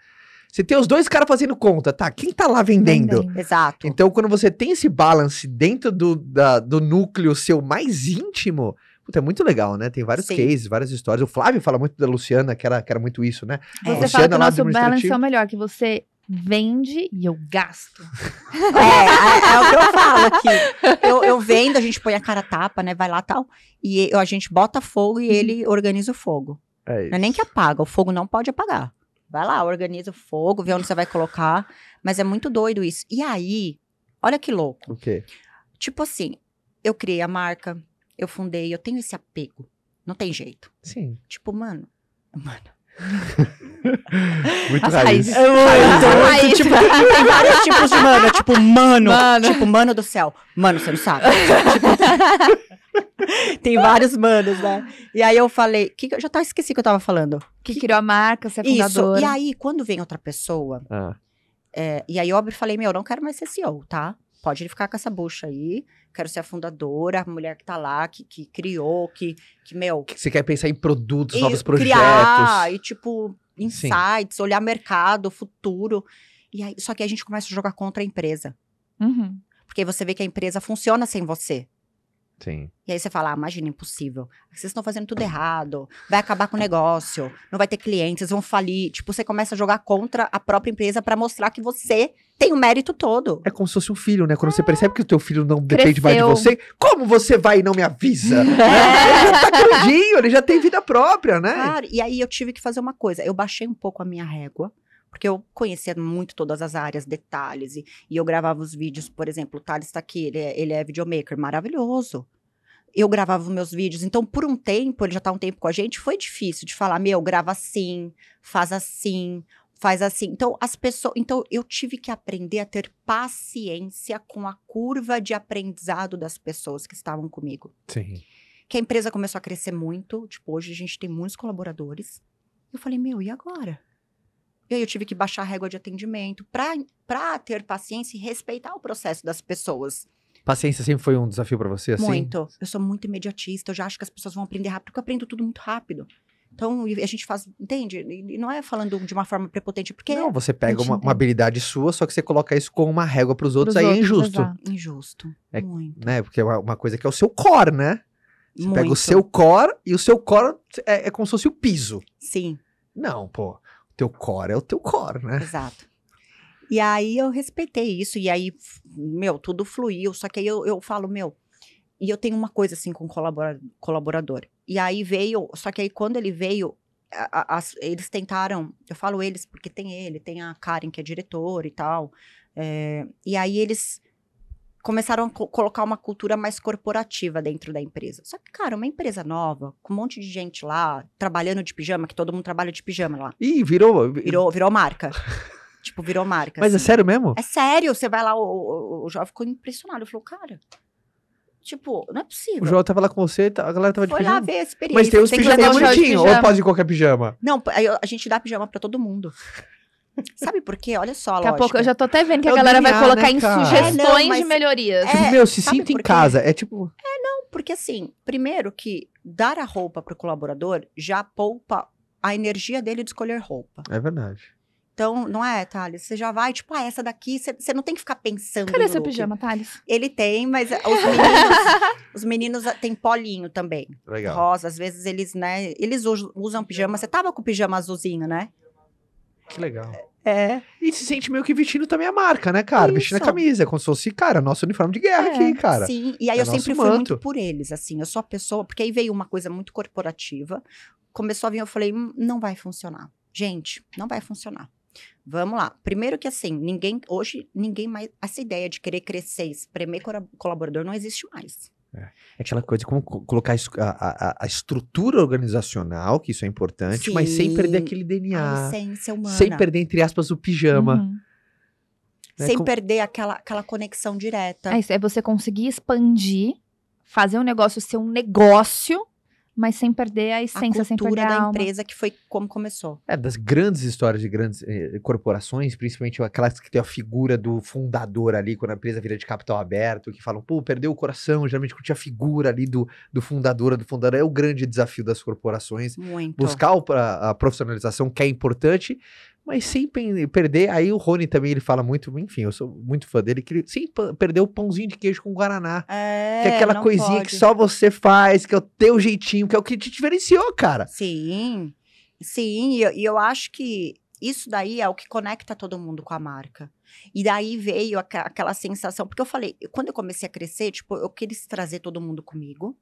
Você tem os dois caras fazendo conta, tá? Quem tá lá vendendo? vendendo. Exato. Então, quando você tem esse balance dentro do, da, do núcleo seu mais íntimo, Puta, é muito legal, né? Tem vários Sim. cases, várias histórias. O Flávio fala muito da Luciana, que era, que era muito isso, né? Você Luciana, fala que o nosso balance é o melhor, que você vende e eu gasto. É, é, é o que eu falo aqui. Eu, eu, vendo, a gente põe a cara tapa, né? Vai lá tal. E eu, a gente bota fogo e uhum. ele organiza o fogo. É isso. Não é nem que apaga, o fogo não pode apagar. Vai lá, organiza o fogo, vê onde você vai colocar. Mas é muito doido isso. E aí, olha que louco. O quê? Tipo assim, eu criei a marca, eu fundei, eu tenho esse apego. Não tem jeito. Sim. Tipo, mano, mano. muito As raiz. raiz. É é muito, raiz. muito, tipo, tem vários tipos de mano. Tipo, mano, mano. Tipo, mano do céu. Mano, você não sabe. tipo, Tem vários manos, né? E aí eu falei, que, eu já tá, esqueci o que eu tava falando. Que, que criou a marca, você é fundadora. Isso, e aí quando vem outra pessoa, ah. é, e aí eu falei, meu, eu não quero mais ser CEO, tá? Pode ele ficar com essa bucha aí, quero ser a fundadora, a mulher que tá lá, que, que criou, que, que, meu... você quer pensar em produtos, e, novos projetos. Criar, e tipo, insights, Sim. olhar mercado, futuro. E aí, só que a gente começa a jogar contra a empresa. Uhum. Porque você vê que a empresa funciona sem você. Sim. E aí você fala, ah, imagina, impossível. Vocês estão fazendo tudo errado, vai acabar com o negócio, não vai ter clientes, vão falir. Tipo, você começa a jogar contra a própria empresa para mostrar que você tem o mérito todo. É como se fosse um filho, né? Quando é. você percebe que o teu filho não depende Cresceu. mais de você, como você vai e não me avisa? É. Ele já tá grandinho, ele já tem vida própria, né? Claro, e aí eu tive que fazer uma coisa. Eu baixei um pouco a minha régua porque eu conhecia muito todas as áreas, detalhes, e, e eu gravava os vídeos, por exemplo, o Thales está aqui, ele é, ele é videomaker, maravilhoso eu gravava meus vídeos. Então, por um tempo, ele já tá um tempo com a gente, foi difícil de falar, meu, grava assim, faz assim, faz assim. Então, as pessoas, então eu tive que aprender a ter paciência com a curva de aprendizado das pessoas que estavam comigo. Sim. Que a empresa começou a crescer muito, tipo, hoje a gente tem muitos colaboradores. Eu falei, meu, e agora? E aí eu tive que baixar a régua de atendimento para ter paciência e respeitar o processo das pessoas. Paciência sempre foi um desafio para você, assim? Muito. Eu sou muito imediatista, eu já acho que as pessoas vão aprender rápido, porque eu aprendo tudo muito rápido. Então, a gente faz, entende? E não é falando de uma forma prepotente, porque. Não, você pega uma, uma, habilidade sua, só que você coloca isso com uma régua para os outros, aí é injusto. Exato. Injusto. É, muito. Né, porque é uma, coisa que é o seu core, né? Você muito. pega o seu core e o seu core é, é como se fosse o piso. Sim. Não, pô. O teu core é o teu core, né? Exato. E aí eu respeitei isso, e aí, meu, tudo fluiu. Só que aí eu, eu falo, meu, e eu tenho uma coisa assim com colaborador, colaborador. E aí veio, só que aí quando ele veio, a, a, a, eles tentaram, eu falo eles porque tem ele, tem a Karen que é diretora e tal. É, e aí eles começaram a co colocar uma cultura mais corporativa dentro da empresa. Só que, cara, uma empresa nova, com um monte de gente lá, trabalhando de pijama, que todo mundo trabalha de pijama lá. Ih, virou. Virou, virou marca. Tipo, virou marca. Mas é assim. é sério mesmo? É sério. Você vai lá, o, o, o João ficou impressionado. Ele falou, cara. Tipo, não é possível. O João tava lá com você, tá, a galera tava Foi de pijama. Foi lá ver a experiência. Mas tem os pijamas bonitinhos, ou pode ir qualquer pijama? Não, a gente dá pijama pra todo mundo. Sabe por quê? Olha só, Daqui a pouco eu já tô até vendo que a é galera vai colocar né, em sugestões é, não, de melhorias. Tipo, é, tipo, meu, se sinta em casa. É tipo... É, não, porque assim, primeiro que dar a roupa pro colaborador já poupa a energia dele de escolher roupa. É verdade. Então, não é, Thales? Você já vai, tipo, ah, essa daqui, você, não tem que ficar pensando. Cadê seu look. pijama, Thales? Ele tem, mas eh, os meninos, os meninos ah, têm polinho também. Legal. Rosa, às vezes eles, né, eles usam, usam pijama. Você tava com o pijama azulzinho, né? Que legal. É. E se sente meio que vestindo também a marca, né, cara? Isso. Vestindo a camisa, é como se fosse, cara, nosso uniforme de guerra é, aqui, cara. Sim, e aí é eu sempre manto. fui muito por eles, assim. Eu sou a pessoa, porque aí veio uma coisa muito corporativa. Começou a vir, eu falei, hum, não vai funcionar. Gente, não vai funcionar. Vamos lá. Primeiro que assim, ninguém hoje ninguém mais essa ideia de querer crescer, espremer colaborador não existe mais. É. é aquela coisa como colocar a, a, a, estrutura organizacional, que isso é importante, Sim. mas sem perder aquele DNA. Sem perder, entre aspas, o pijama. Uhum. Né? Sem Com... perder aquela, aquela conexão direta. É isso, é você conseguir expandir, fazer um negócio ser um negócio mas sem perder a essência, a sem perder a cultura da empresa que foi como começou. É, das grandes histórias de grandes eh, corporações, principalmente aquelas que tem a figura do fundador ali, quando a empresa vira de capital aberto, que falam, pô, perdeu o coração, geralmente tinha a figura ali do, do fundador, do fundador, é o grande desafio das corporações. Muito. Buscar a, a profissionalização que é importante, mas sem perder. Aí o Rony também ele fala muito, enfim, eu sou muito fã dele, que ele, sem perder o pãozinho de queijo com Guaraná. É, que é aquela coisinha pode. que só você faz, que é o teu jeitinho, que é o que te diferenciou, cara. Sim. Sim, e eu, eu acho que isso daí é o que conecta todo mundo com a marca. E daí veio aquela sensação, porque eu falei, quando eu comecei a crescer, tipo, eu quis trazer todo mundo comigo.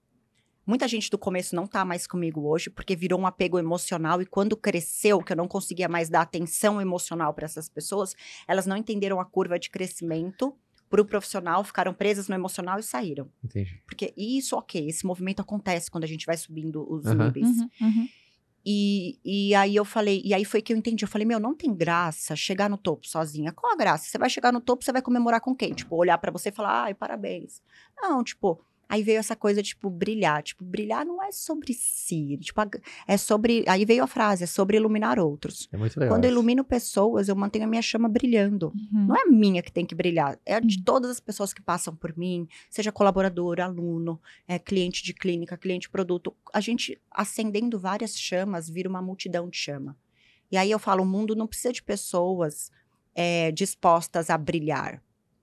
Muita gente do começo não tá mais comigo hoje porque virou um apego emocional e quando cresceu, que eu não conseguia mais dar atenção emocional para essas pessoas, elas não entenderam a curva de crescimento para o profissional, ficaram presas no emocional e saíram. Entendi. Porque isso, ok, esse movimento acontece quando a gente vai subindo os uhum. níveis. Uhum, uhum. E, e aí eu falei, e aí foi que eu entendi. Eu falei, meu, não tem graça chegar no topo sozinha. Qual a graça? Você vai chegar no topo, você vai comemorar com quem? Tipo, olhar para você e falar, ai, parabéns. Não, tipo, Aí veio essa coisa, tipo, brilhar. Tipo, brilhar não é sobre si. Tipo, é sobre. Aí veio a frase, é sobre iluminar outros. É muito legal. Quando eu ilumino pessoas, eu mantenho a minha chama brilhando. Uhum. Não é minha que tem que brilhar. É de uhum. todas as pessoas que passam por mim, seja colaborador, aluno, é, cliente de clínica, cliente de produto. A gente acendendo várias chamas, vira uma multidão de chama. E aí eu falo, o mundo não precisa de pessoas é, dispostas a brilhar.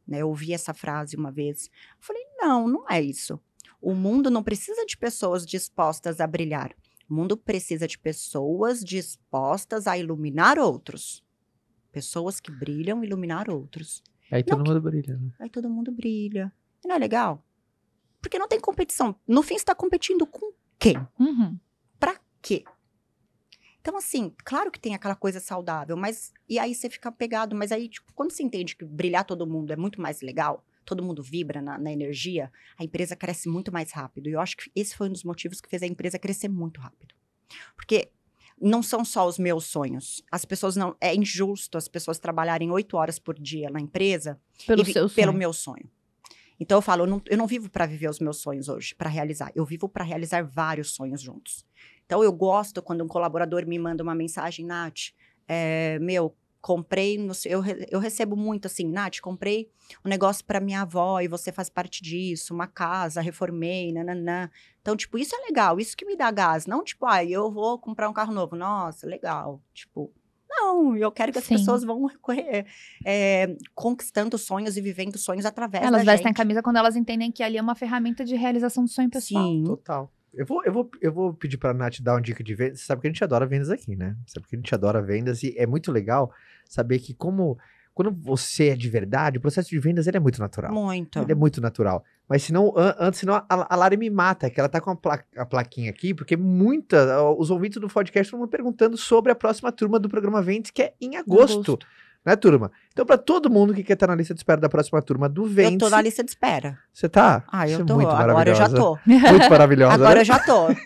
Né? Eu ouvi essa frase uma vez. Eu falei, não, não é isso. O mundo não precisa de pessoas dispostas a brilhar. O mundo precisa de pessoas dispostas a iluminar outros. Pessoas que brilham iluminar outros. Aí não todo que... mundo brilha. Né? Aí todo mundo brilha. Não é legal? Porque não tem competição. No fim, você está competindo com quem? Uhum. Pra quê? Então, assim, claro que tem aquela coisa saudável, mas. E aí você fica pegado, mas aí, tipo, quando você entende que brilhar todo mundo é muito mais legal, todo mundo vibra na, na energia, a empresa cresce muito mais rápido. E eu acho que esse foi um dos motivos que fez a empresa crescer muito rápido. Porque não são só os meus sonhos. As pessoas não. É injusto as pessoas trabalharem oito horas por dia na empresa pelo, e, sonho. meu sonho. Então eu falo, eu não, eu não vivo para viver os meus sonhos hoje, para realizar. Eu vivo para realizar vários sonhos juntos. Então, eu gosto quando um colaborador me manda uma mensagem, Nath, é, meu, comprei, eu, eu recebo muito assim, Nath, comprei um negócio para minha avó e você faz parte disso, uma casa, reformei, nananã. Então, tipo, isso é legal, isso que me dá gás. Não, tipo, ah, eu vou comprar um carro novo. Nossa, legal. Tipo, não, eu quero que as Sim. pessoas vão é, é, conquistando sonhos e vivendo sonhos através elas da Elas vestem a camisa quando elas entendem que ali é uma ferramenta de realização do sonho pessoal. Sim, total. Eu vou, eu vou, eu vou pedir pra Nath dar uma dica de vendas. Você sabe que a gente adora vendas aqui, né? Sabe que a gente adora vendas e é muito legal saber que como quando você é de verdade, o processo de vendas ele é muito natural. Muito. Ele é muito natural. Mas senão, an antes, senão a, a Lari me mata, que ela tá com a, pla a plaquinha aqui, porque muita, os ouvintes do podcast estão me perguntando sobre a próxima turma do programa Vendas, que é em agosto. agosto né, turma? Então, para todo mundo que quer estar tá na lista de espera da próxima turma do Vence... Eu tô na lista de espera. Você tá? Ah, eu estou. É tô. É muito Agora eu já tô. Muito maravilhosa. Né? Agora né? eu já tô.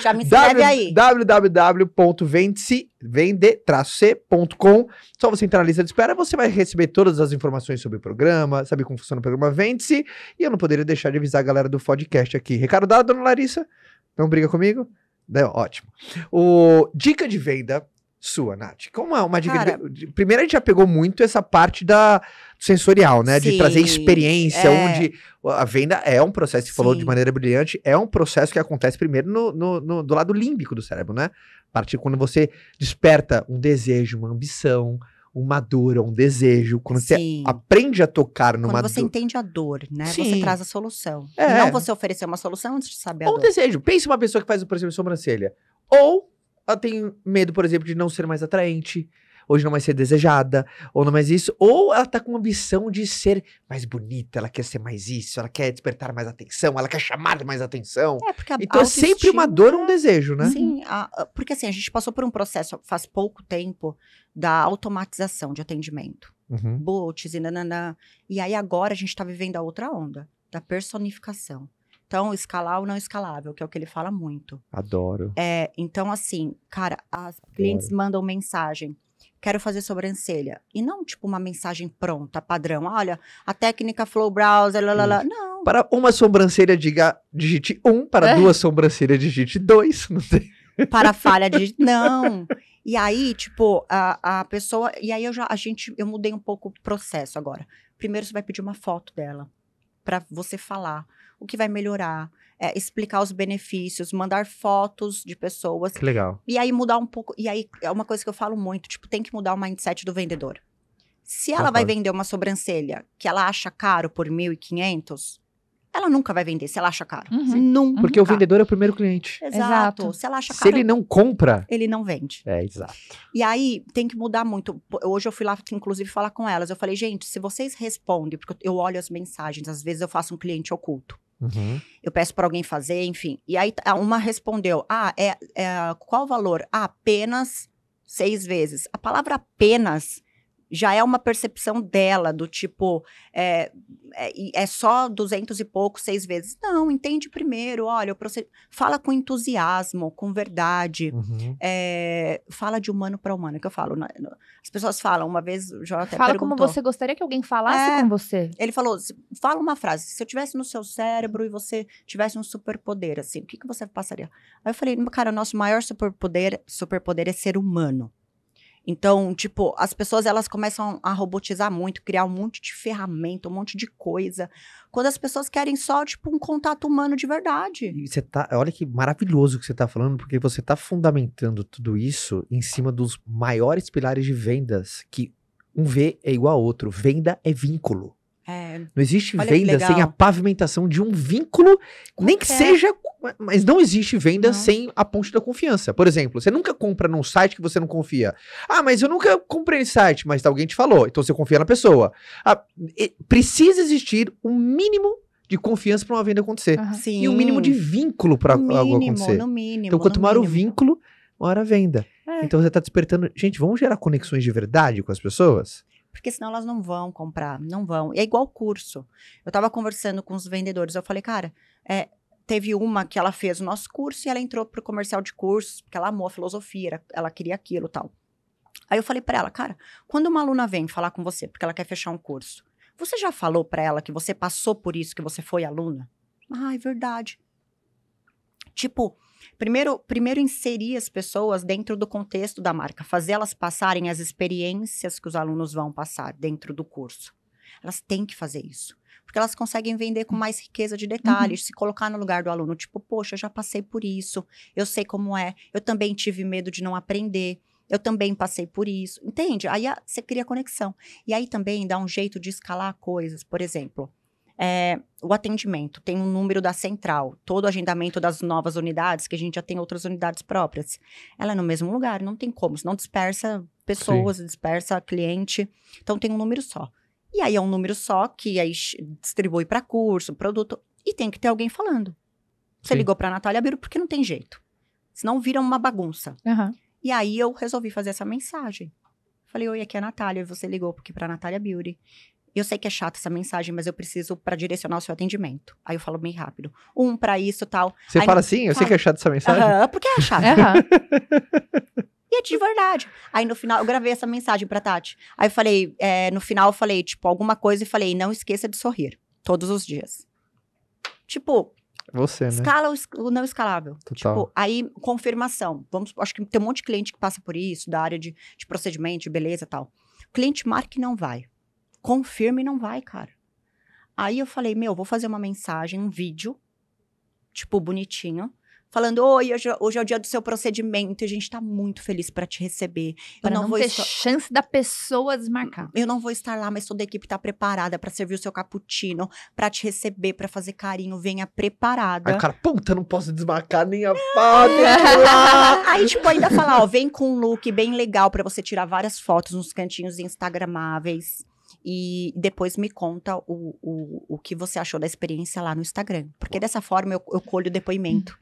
Já me inscreve w, aí. www.vende-c.com Só você entrar na lista de espera, você vai receber todas as informações sobre o programa, saber como funciona o programa Vende-se. E eu não poderia deixar de avisar a galera do podcast aqui. Recado dado, dona Larissa? Não briga comigo? Não, né, ótimo. O Dica de Venda sua, Nath? Como uma, é uma dica Cara, de... Primeiro, a gente já pegou muito essa parte da sensorial, né? Sim, de trazer experiência, é... onde a venda é um processo, você falou de maneira brilhante, é um processo que acontece primeiro no, no, no, do lado límbico do cérebro, né? A partir quando você desperta um desejo, uma ambição, uma dor, um desejo. Quando Sim. você aprende a tocar numa dor. Quando você dor... entende a dor, né? Sim. Você traz a solução. É. Não você oferecer uma solução antes de saber Ou dor. Ou um desejo. Pense uma pessoa que faz, por exemplo, sobrancelha. Ou ela tem medo, por exemplo, de não ser mais atraente, ou de não mais ser desejada, ou não mais isso, ou ela tá com ambição de ser mais bonita, ela quer ser mais isso, ela quer despertar mais atenção, ela quer chamar mais atenção. É, porque a Então é sempre uma dor, um é desejo, né? Sim, a, porque assim, a gente passou por um processo faz pouco tempo da automatização de atendimento. Uhum. Bots e nananã. E aí agora a gente tá vivendo a outra onda, da personificação. Então, escalar o não escalável, que é o que ele fala muito. Adoro. É, então, assim, cara, as Adoro. clientes mandam mensagem. Quero fazer sobrancelha. E não, tipo, uma mensagem pronta, padrão. Olha, a técnica Flow Browser, lá, lá, Não. Para uma sobrancelha, diga, digite um. Para é. duas sobrancelhas, digite dois. Não tem. Para falha, digite... Não. E aí, tipo, a, a pessoa... E aí, eu já... A gente... Eu mudei um pouco o processo agora. Primeiro, você vai pedir uma foto dela. para você falar o que vai melhorar, é, explicar os benefícios, mandar fotos de pessoas. Que legal. E aí mudar um pouco. E aí é uma coisa que eu falo muito: tipo, tem que mudar o mindset do vendedor. Se ela vai vender uma sobrancelha que ela acha caro por 1.500, ela nunca vai vender se ela acha caro. Uhum. Nunca. Porque o vendedor é o primeiro cliente. Exato. exato. Se ela acha caro. Se ele não compra. Ele não vende. É, exato. E aí tem que mudar muito. Hoje eu fui lá, inclusive, falar com elas. Eu falei, gente, se vocês respondem, porque eu olho as mensagens, às vezes eu faço um cliente oculto. Uhum. Eu peço para alguém fazer, enfim. E aí uma respondeu: Ah, é, é qual o valor? Ah, apenas seis vezes. A palavra apenas já é uma percepção dela, do tipo, é, é, é só duzentos e pouco, seis vezes. Não, entende primeiro, olha, processo fala com entusiasmo, com verdade, uhum. é, fala de humano para humano, é que eu falo. Na, né? na, as pessoas falam, uma vez o Jorge até Fala como você gostaria que alguém falasse é. com você. Ele falou, fala uma frase, se eu tivesse no seu cérebro e você tivesse um superpoder, assim, o que, que você passaria? Aí eu falei, cara, o nosso maior superpoder, superpoder é ser humano. Então, tipo, as pessoas elas começam a robotizar muito, criar um monte de ferramenta, um monte de coisa, quando as pessoas querem só, tipo, um contato humano de verdade. E você tá, olha que maravilhoso que você tá falando, porque você tá fundamentando tudo isso em cima dos maiores pilares de vendas que um V é igual a outro. Venda é vínculo. É. Não existe Olha venda sem a pavimentação de um vínculo, Qualquer. nem que seja. Mas não existe venda não. sem a ponte da confiança. Por exemplo, você nunca compra num site que você não confia. Ah, mas eu nunca comprei esse site, mas alguém te falou, então você confia na pessoa. Ah, precisa existir um mínimo de confiança para uma venda acontecer. Uhum. E um mínimo de vínculo para algo acontecer. No mínimo, então, quanto maior o vínculo, maior a venda. É. Então você está despertando. Gente, vamos gerar conexões de verdade com as pessoas? porque senão elas não vão comprar, não vão. É igual curso. Eu estava conversando com os vendedores, eu falei, cara, é, teve uma que ela fez o nosso curso e ela entrou para o comercial de cursos, porque ela amou a filosofia, ela queria aquilo tal. Aí eu falei para ela, cara, quando uma aluna vem falar com você porque ela quer fechar um curso, você já falou para ela que você passou por isso, que você foi aluna? Ah, é verdade. Tipo, Primeiro, primeiro inserir as pessoas dentro do contexto da marca, fazer elas passarem as experiências que os alunos vão passar dentro do curso. Elas têm que fazer isso. Porque elas conseguem vender com mais riqueza de detalhes, uhum. se colocar no lugar do aluno, tipo, poxa, eu já passei por isso, eu sei como é, eu também tive medo de não aprender, eu também passei por isso. Entende? Aí você cria conexão. E aí também dá um jeito de escalar coisas. Por exemplo, é, o atendimento, tem um número da central, todo o agendamento das novas unidades, que a gente já tem outras unidades próprias. Ela é no mesmo lugar, não tem como, senão dispersa pessoas, Sim. dispersa cliente. Então tem um número só. E aí é um número só que aí distribui para curso, produto, e tem que ter alguém falando. Você Sim. ligou para a Natália Biro porque não tem jeito. Senão vira uma bagunça. Uhum. E aí eu resolvi fazer essa mensagem. Falei, oi, aqui é a Natália. E você ligou porque para a Natália Beauty eu sei que é chata essa mensagem, mas eu preciso para direcionar o seu atendimento. Aí eu falo bem rápido. Um para isso tal. Você Aí fala assim? Eu fala. sei que é chata essa mensagem? Aham, porque é chata. E é de verdade. Aí no final, eu gravei essa mensagem pra Tati. Aí eu falei, é, no final eu falei, tipo, alguma coisa e falei, não esqueça de sorrir. Todos os dias. Tipo. Você, né? Escala o não escalável. Total. Tipo, aí, confirmação. Vamos, acho que tem um monte de cliente que passa por isso, da área de, de procedimento, de beleza e tal. cliente marca e não vai confirma e não vai, cara. Aí eu falei, meu, vou fazer uma mensagem, um vídeo, tipo, bonitinho, falando: Oi, hoje, é, hoje, é o dia do seu procedimento e a gente tá muito feliz para te receber. Pra eu não, não vou ter estar... chance da pessoa desmarcar. Eu não vou estar lá, mas toda a equipe tá preparada para servir o seu cappuccino, para te receber, para fazer carinho. Venha preparada. Aí o cara, puta, não posso desmarcar nem a foto. Aí, tipo, ainda falar: Ó, vem com um look bem legal para você tirar várias fotos nos cantinhos instagramáveis e depois me conta o, o, o que você achou da experiência lá no Instagram. Porque dessa forma eu, eu colho depoimento.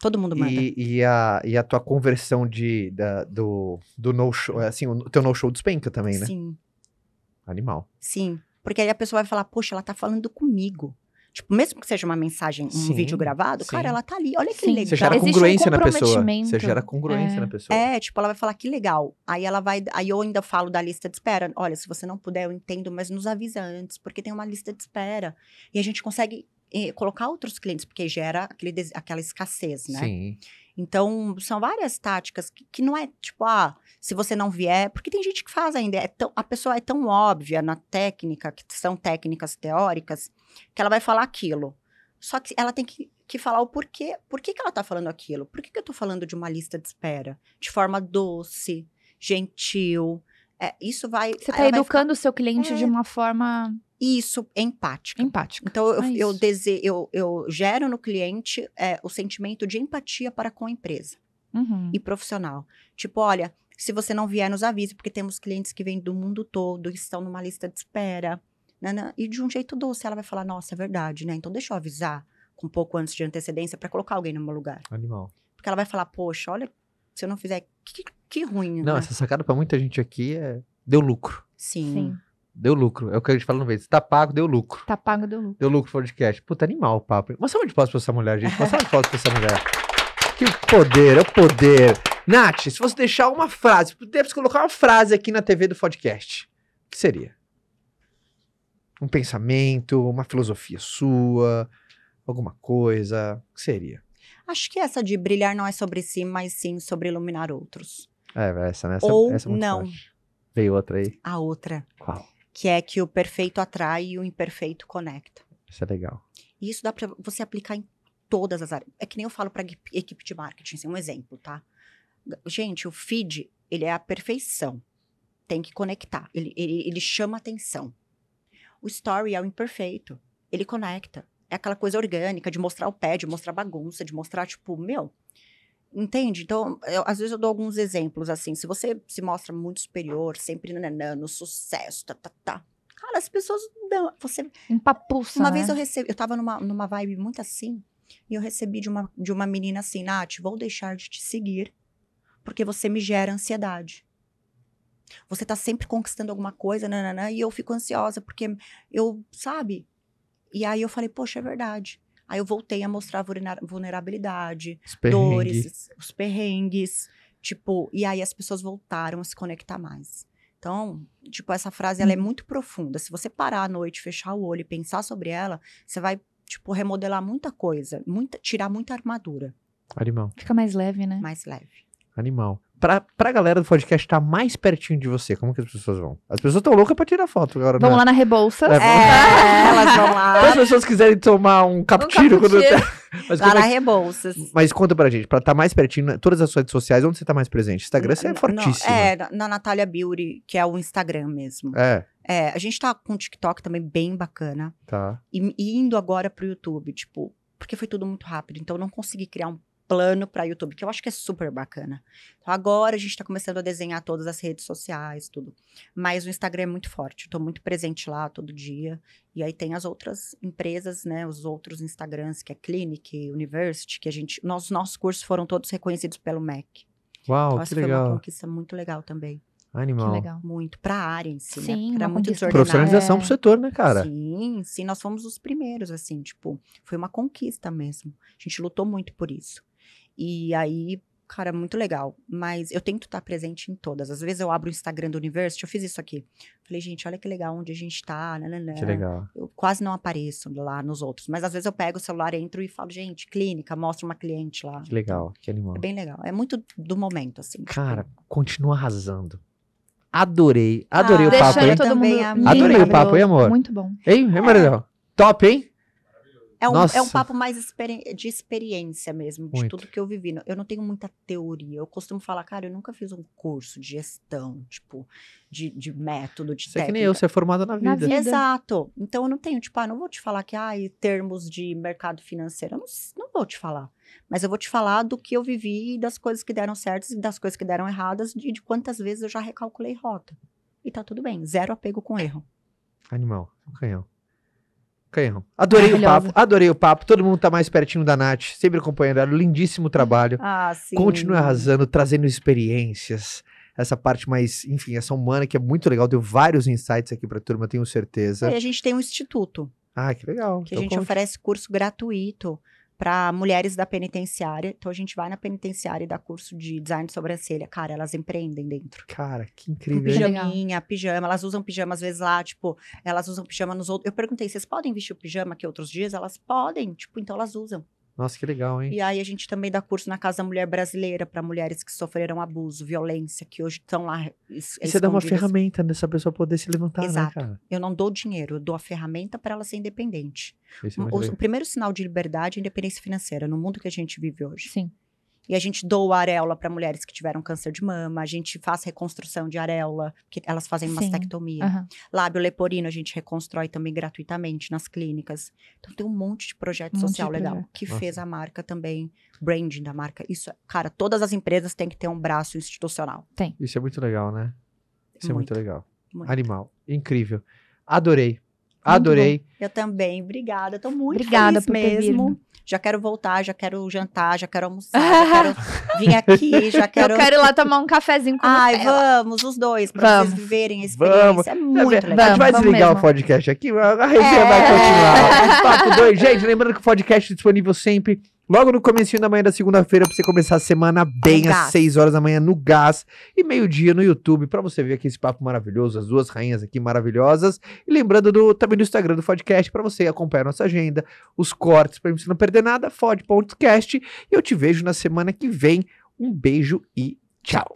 Todo mundo manda. E, e, a, e a tua conversão de, da, do, do no-show, é, assim, o teu no-show despenca também, né? Sim. Animal. Sim. Porque aí a pessoa vai falar, poxa, ela tá falando comigo. Tipo, mesmo que seja uma mensagem, um sim, vídeo gravado, sim. cara, ela tá ali. Olha que sim. legal. Você gera congruência um na pessoa. Você gera congruência é. na pessoa. É, tipo, ela vai falar que legal. Aí ela vai. Aí eu ainda falo da lista de espera. Olha, se você não puder, eu entendo, mas nos avisa antes, porque tem uma lista de espera. E a gente consegue eh, colocar outros clientes, porque gera aquele, aquela escassez, né? Sim. Então, são várias táticas que, que, não é tipo, ah, se você não vier, porque tem gente que faz ainda, é tão, a pessoa é tão óbvia na técnica, que são técnicas teóricas, que ela vai falar aquilo. Só que ela tem que, que falar o porquê, por que, que ela tá falando aquilo? Por que, que eu tô falando de uma lista de espera? De forma doce, gentil, é, isso vai. Você está educando o ficar... seu cliente é... de uma forma. Isso, empática. Empática. Então, eu, ah, eu, dese... eu, eu gero no cliente é, o sentimento de empatia para com a empresa uhum. e profissional. Tipo, olha, se você não vier, nos avise, porque temos clientes que vêm do mundo todo, estão numa lista de espera. Né, né, e de um jeito doce, ela vai falar: nossa, é verdade, né? Então, deixa eu avisar com um pouco antes de antecedência para colocar alguém no meu lugar. Animal. Porque ela vai falar: poxa, olha, se eu não fizer, que ruim, Não, né? essa sacada para muita gente aqui é... Deu lucro. Sim. Sim. Deu lucro. É o que a gente fala no vez. Tá pago, deu lucro. Tá pago, deu lucro. Deu lucro podcast. Puta, animal o papo. Mas onde posso pra essa mulher, gente. Uma onde posso pra essa mulher. Que poder, é o poder. Nath, se você deixar uma frase, pudesse colocar uma frase aqui na TV do podcast, o que seria? Um pensamento, uma filosofia sua, alguma coisa, o que seria? Acho que essa de brilhar não é sobre si, mas sim sobre iluminar outros. É, essa, essa, Ou essa é não. Forte. Veio outra aí. A outra. Qual? Que é que o perfeito atrai e o imperfeito conecta. Isso é legal. E isso dá para você aplicar em todas as áreas. É que nem eu falo para equipe de marketing, assim, um exemplo, tá? Gente, o feed, ele é a perfeição. Tem que conectar. Ele, ele, ele chama atenção. O story é o imperfeito. Ele conecta. É aquela coisa orgânica de mostrar o pé, de mostrar bagunça, de mostrar, tipo, meu, Entende? Então, eu, às vezes eu dou alguns exemplos assim. Se você se mostra muito superior, sempre nananã, no sucesso, tá, tá, tá. Cara, as pessoas dão. Você. Empapuça. Uma né? vez eu recebi. Eu tava numa, numa vibe muito assim. E eu recebi de uma, de uma menina assim: Nath, vou deixar de te seguir porque você me gera ansiedade. Você tá sempre conquistando alguma coisa, nananã, e eu fico ansiosa porque eu, sabe? E aí eu falei: Poxa, é verdade. Aí eu voltei a mostrar vulnerabilidade, os dores, os perrengues, tipo, e aí as pessoas voltaram a se conectar mais. Então, tipo, essa frase ela é hum. muito profunda. Se você parar à noite, fechar o olho e pensar sobre ela, você vai, tipo, remodelar muita coisa, muita, tirar muita armadura. Animal. Fica mais leve, né? Mais leve. Animal pra, pra galera do podcast estar tá mais pertinho de você, como que as pessoas vão? As pessoas estão loucas pra tirar foto agora, Vão né? lá na Rebouças. É, é, elas vão lá. As pessoas quiserem tomar um cappuccino. Um Quando... lá na Rebolsas. Mas conta pra gente, pra estar tá mais pertinho, né, todas as redes sociais, onde você tá mais presente? Instagram, você é fortíssimo. É, na Natália Beauty, que é o Instagram mesmo. É. É, a gente tá com o TikTok também bem bacana. Tá. E, e indo agora pro YouTube, tipo, porque foi tudo muito rápido. Então, eu não consegui criar um plano para YouTube, que eu acho que é super bacana. Então, agora a gente está começando a desenhar todas as redes sociais, tudo. Mas o Instagram é muito forte, estou muito presente lá todo dia. E aí tem as outras empresas, né, os outros Instagrams, que é Clinic, University, que a gente, nós, nossos cursos foram todos reconhecidos pelo MEC. Uau, então, que legal. foi uma conquista muito legal também. Animal. Que legal. Muito, para a área em si, né? sim, né? Era muito desordenado. Profissionalização é. para o setor, né, cara? Sim, sim, nós fomos os primeiros, assim, tipo, foi uma conquista mesmo. A gente lutou muito por isso. E aí, cara, é muito legal. Mas eu tento estar presente em todas. Às vezes eu abro o Instagram do University, eu fiz isso aqui. Falei, gente, olha que legal onde a gente tá. Nananã. Que legal. Eu quase não apareço lá nos outros. Mas às vezes eu pego o celular, entro e falo, gente, clínica, mostra uma cliente lá. Que legal, então, que animal. É bem legal. É muito do momento, assim. Cara, continua arrasando. Adorei, adorei ah, o papo, hein? Também, adorei o papo, hein, amor? Muito bom. Hein, hein, é. Top, hein? É um, é um papo mais experi de experiência mesmo, de muito. tudo que eu vivi. Eu não tenho muita teoria. Eu costumo falar, cara, eu nunca fiz um curso de gestão, tipo, de, de método, de você técnica. É que nem eu, você é formada na vida. na vida. Exato. Então, eu não tenho, tipo, ah, não vou te falar que, ah, termos de mercado financeiro. Eu não, não vou te falar. Mas eu vou te falar do que eu vivi, das coisas que deram certas e das coisas que deram erradas, de, de quantas vezes eu já recalculei rota. E tá tudo bem. Zero apego com erro. Animal. Um canhão. Canhão. Adorei o papo, adorei o papo. Todo mundo tá mais pertinho da Nath, sempre acompanhando ela. Lindíssimo trabalho. Ah, sim. Continue arrasando, trazendo experiências. Essa parte mais, enfim, essa humana que é muito legal. Deu vários insights aqui pra turma, tenho certeza. É, e a gente tem um instituto. Ah, que legal. Que então, a gente conte. oferece curso gratuito para mulheres da penitenciária. Então a gente vai na penitenciária e dá curso de design de sobrancelha. Cara, elas empreendem dentro. Cara, que incrível. Com pijaminha, pijama. Elas usam pijama às vezes lá, tipo, elas usam pijama nos outros. Eu perguntei, vocês podem vestir o pijama aqui outros dias? Elas podem, tipo, então elas usam. Nossa, que legal, hein? E aí a gente também dá curso na Casa Mulher Brasileira para mulheres que sofreram abuso, violência, que hoje estão lá. E você dá uma ferramenta nessa pessoa poder se levantar, né, Exato. Né, eu não dou dinheiro, eu dou a ferramenta para ela ser independente. É o, o primeiro sinal de liberdade é independência financeira no mundo que a gente vive hoje. Sim. E a gente doa areola para mulheres que tiveram câncer de mama, a gente faz reconstrução de areola, que elas fazem mastectomia. Uhum. Lábio leporino a gente reconstrói também gratuitamente nas clínicas. Então tem um monte de projeto um social de legal projeto. que Nossa. fez a marca também, branding da marca. Isso, é, cara, todas as empresas têm que ter um braço institucional. Tem. Isso é muito legal, né? Isso é muito, é muito legal. Muito. Animal. Incrível. Adorei. Adorei. Eu também. Obrigada. Estou muito obrigada feliz mesmo já quero voltar, já quero jantar, já quero almoçar, já quero vir aqui, já quero. Eu quero ir lá tomar um cafezinho com Ai, vamos, os dois, pra vamos. vocês viverem a experiência. Vamos. É muito legal. Vamos, a gente vai desligar mesmo. o podcast aqui, a resenha é. vai continuar. Papo dois. Gente, lembrando que o podcast é disponível sempre Logo no comecinho da manhã da segunda-feira, pra você começar a semana bem, às 6 horas da manhã no gás. E meio-dia no YouTube, pra você ver aqui esse papo maravilhoso, as duas rainhas aqui maravilhosas. E lembrando do, também do Instagram do podcast, pra você acompanhar nossa agenda, os cortes, pra você não perder nada, fode.cast. E eu te vejo na semana que vem. Um beijo e tchau.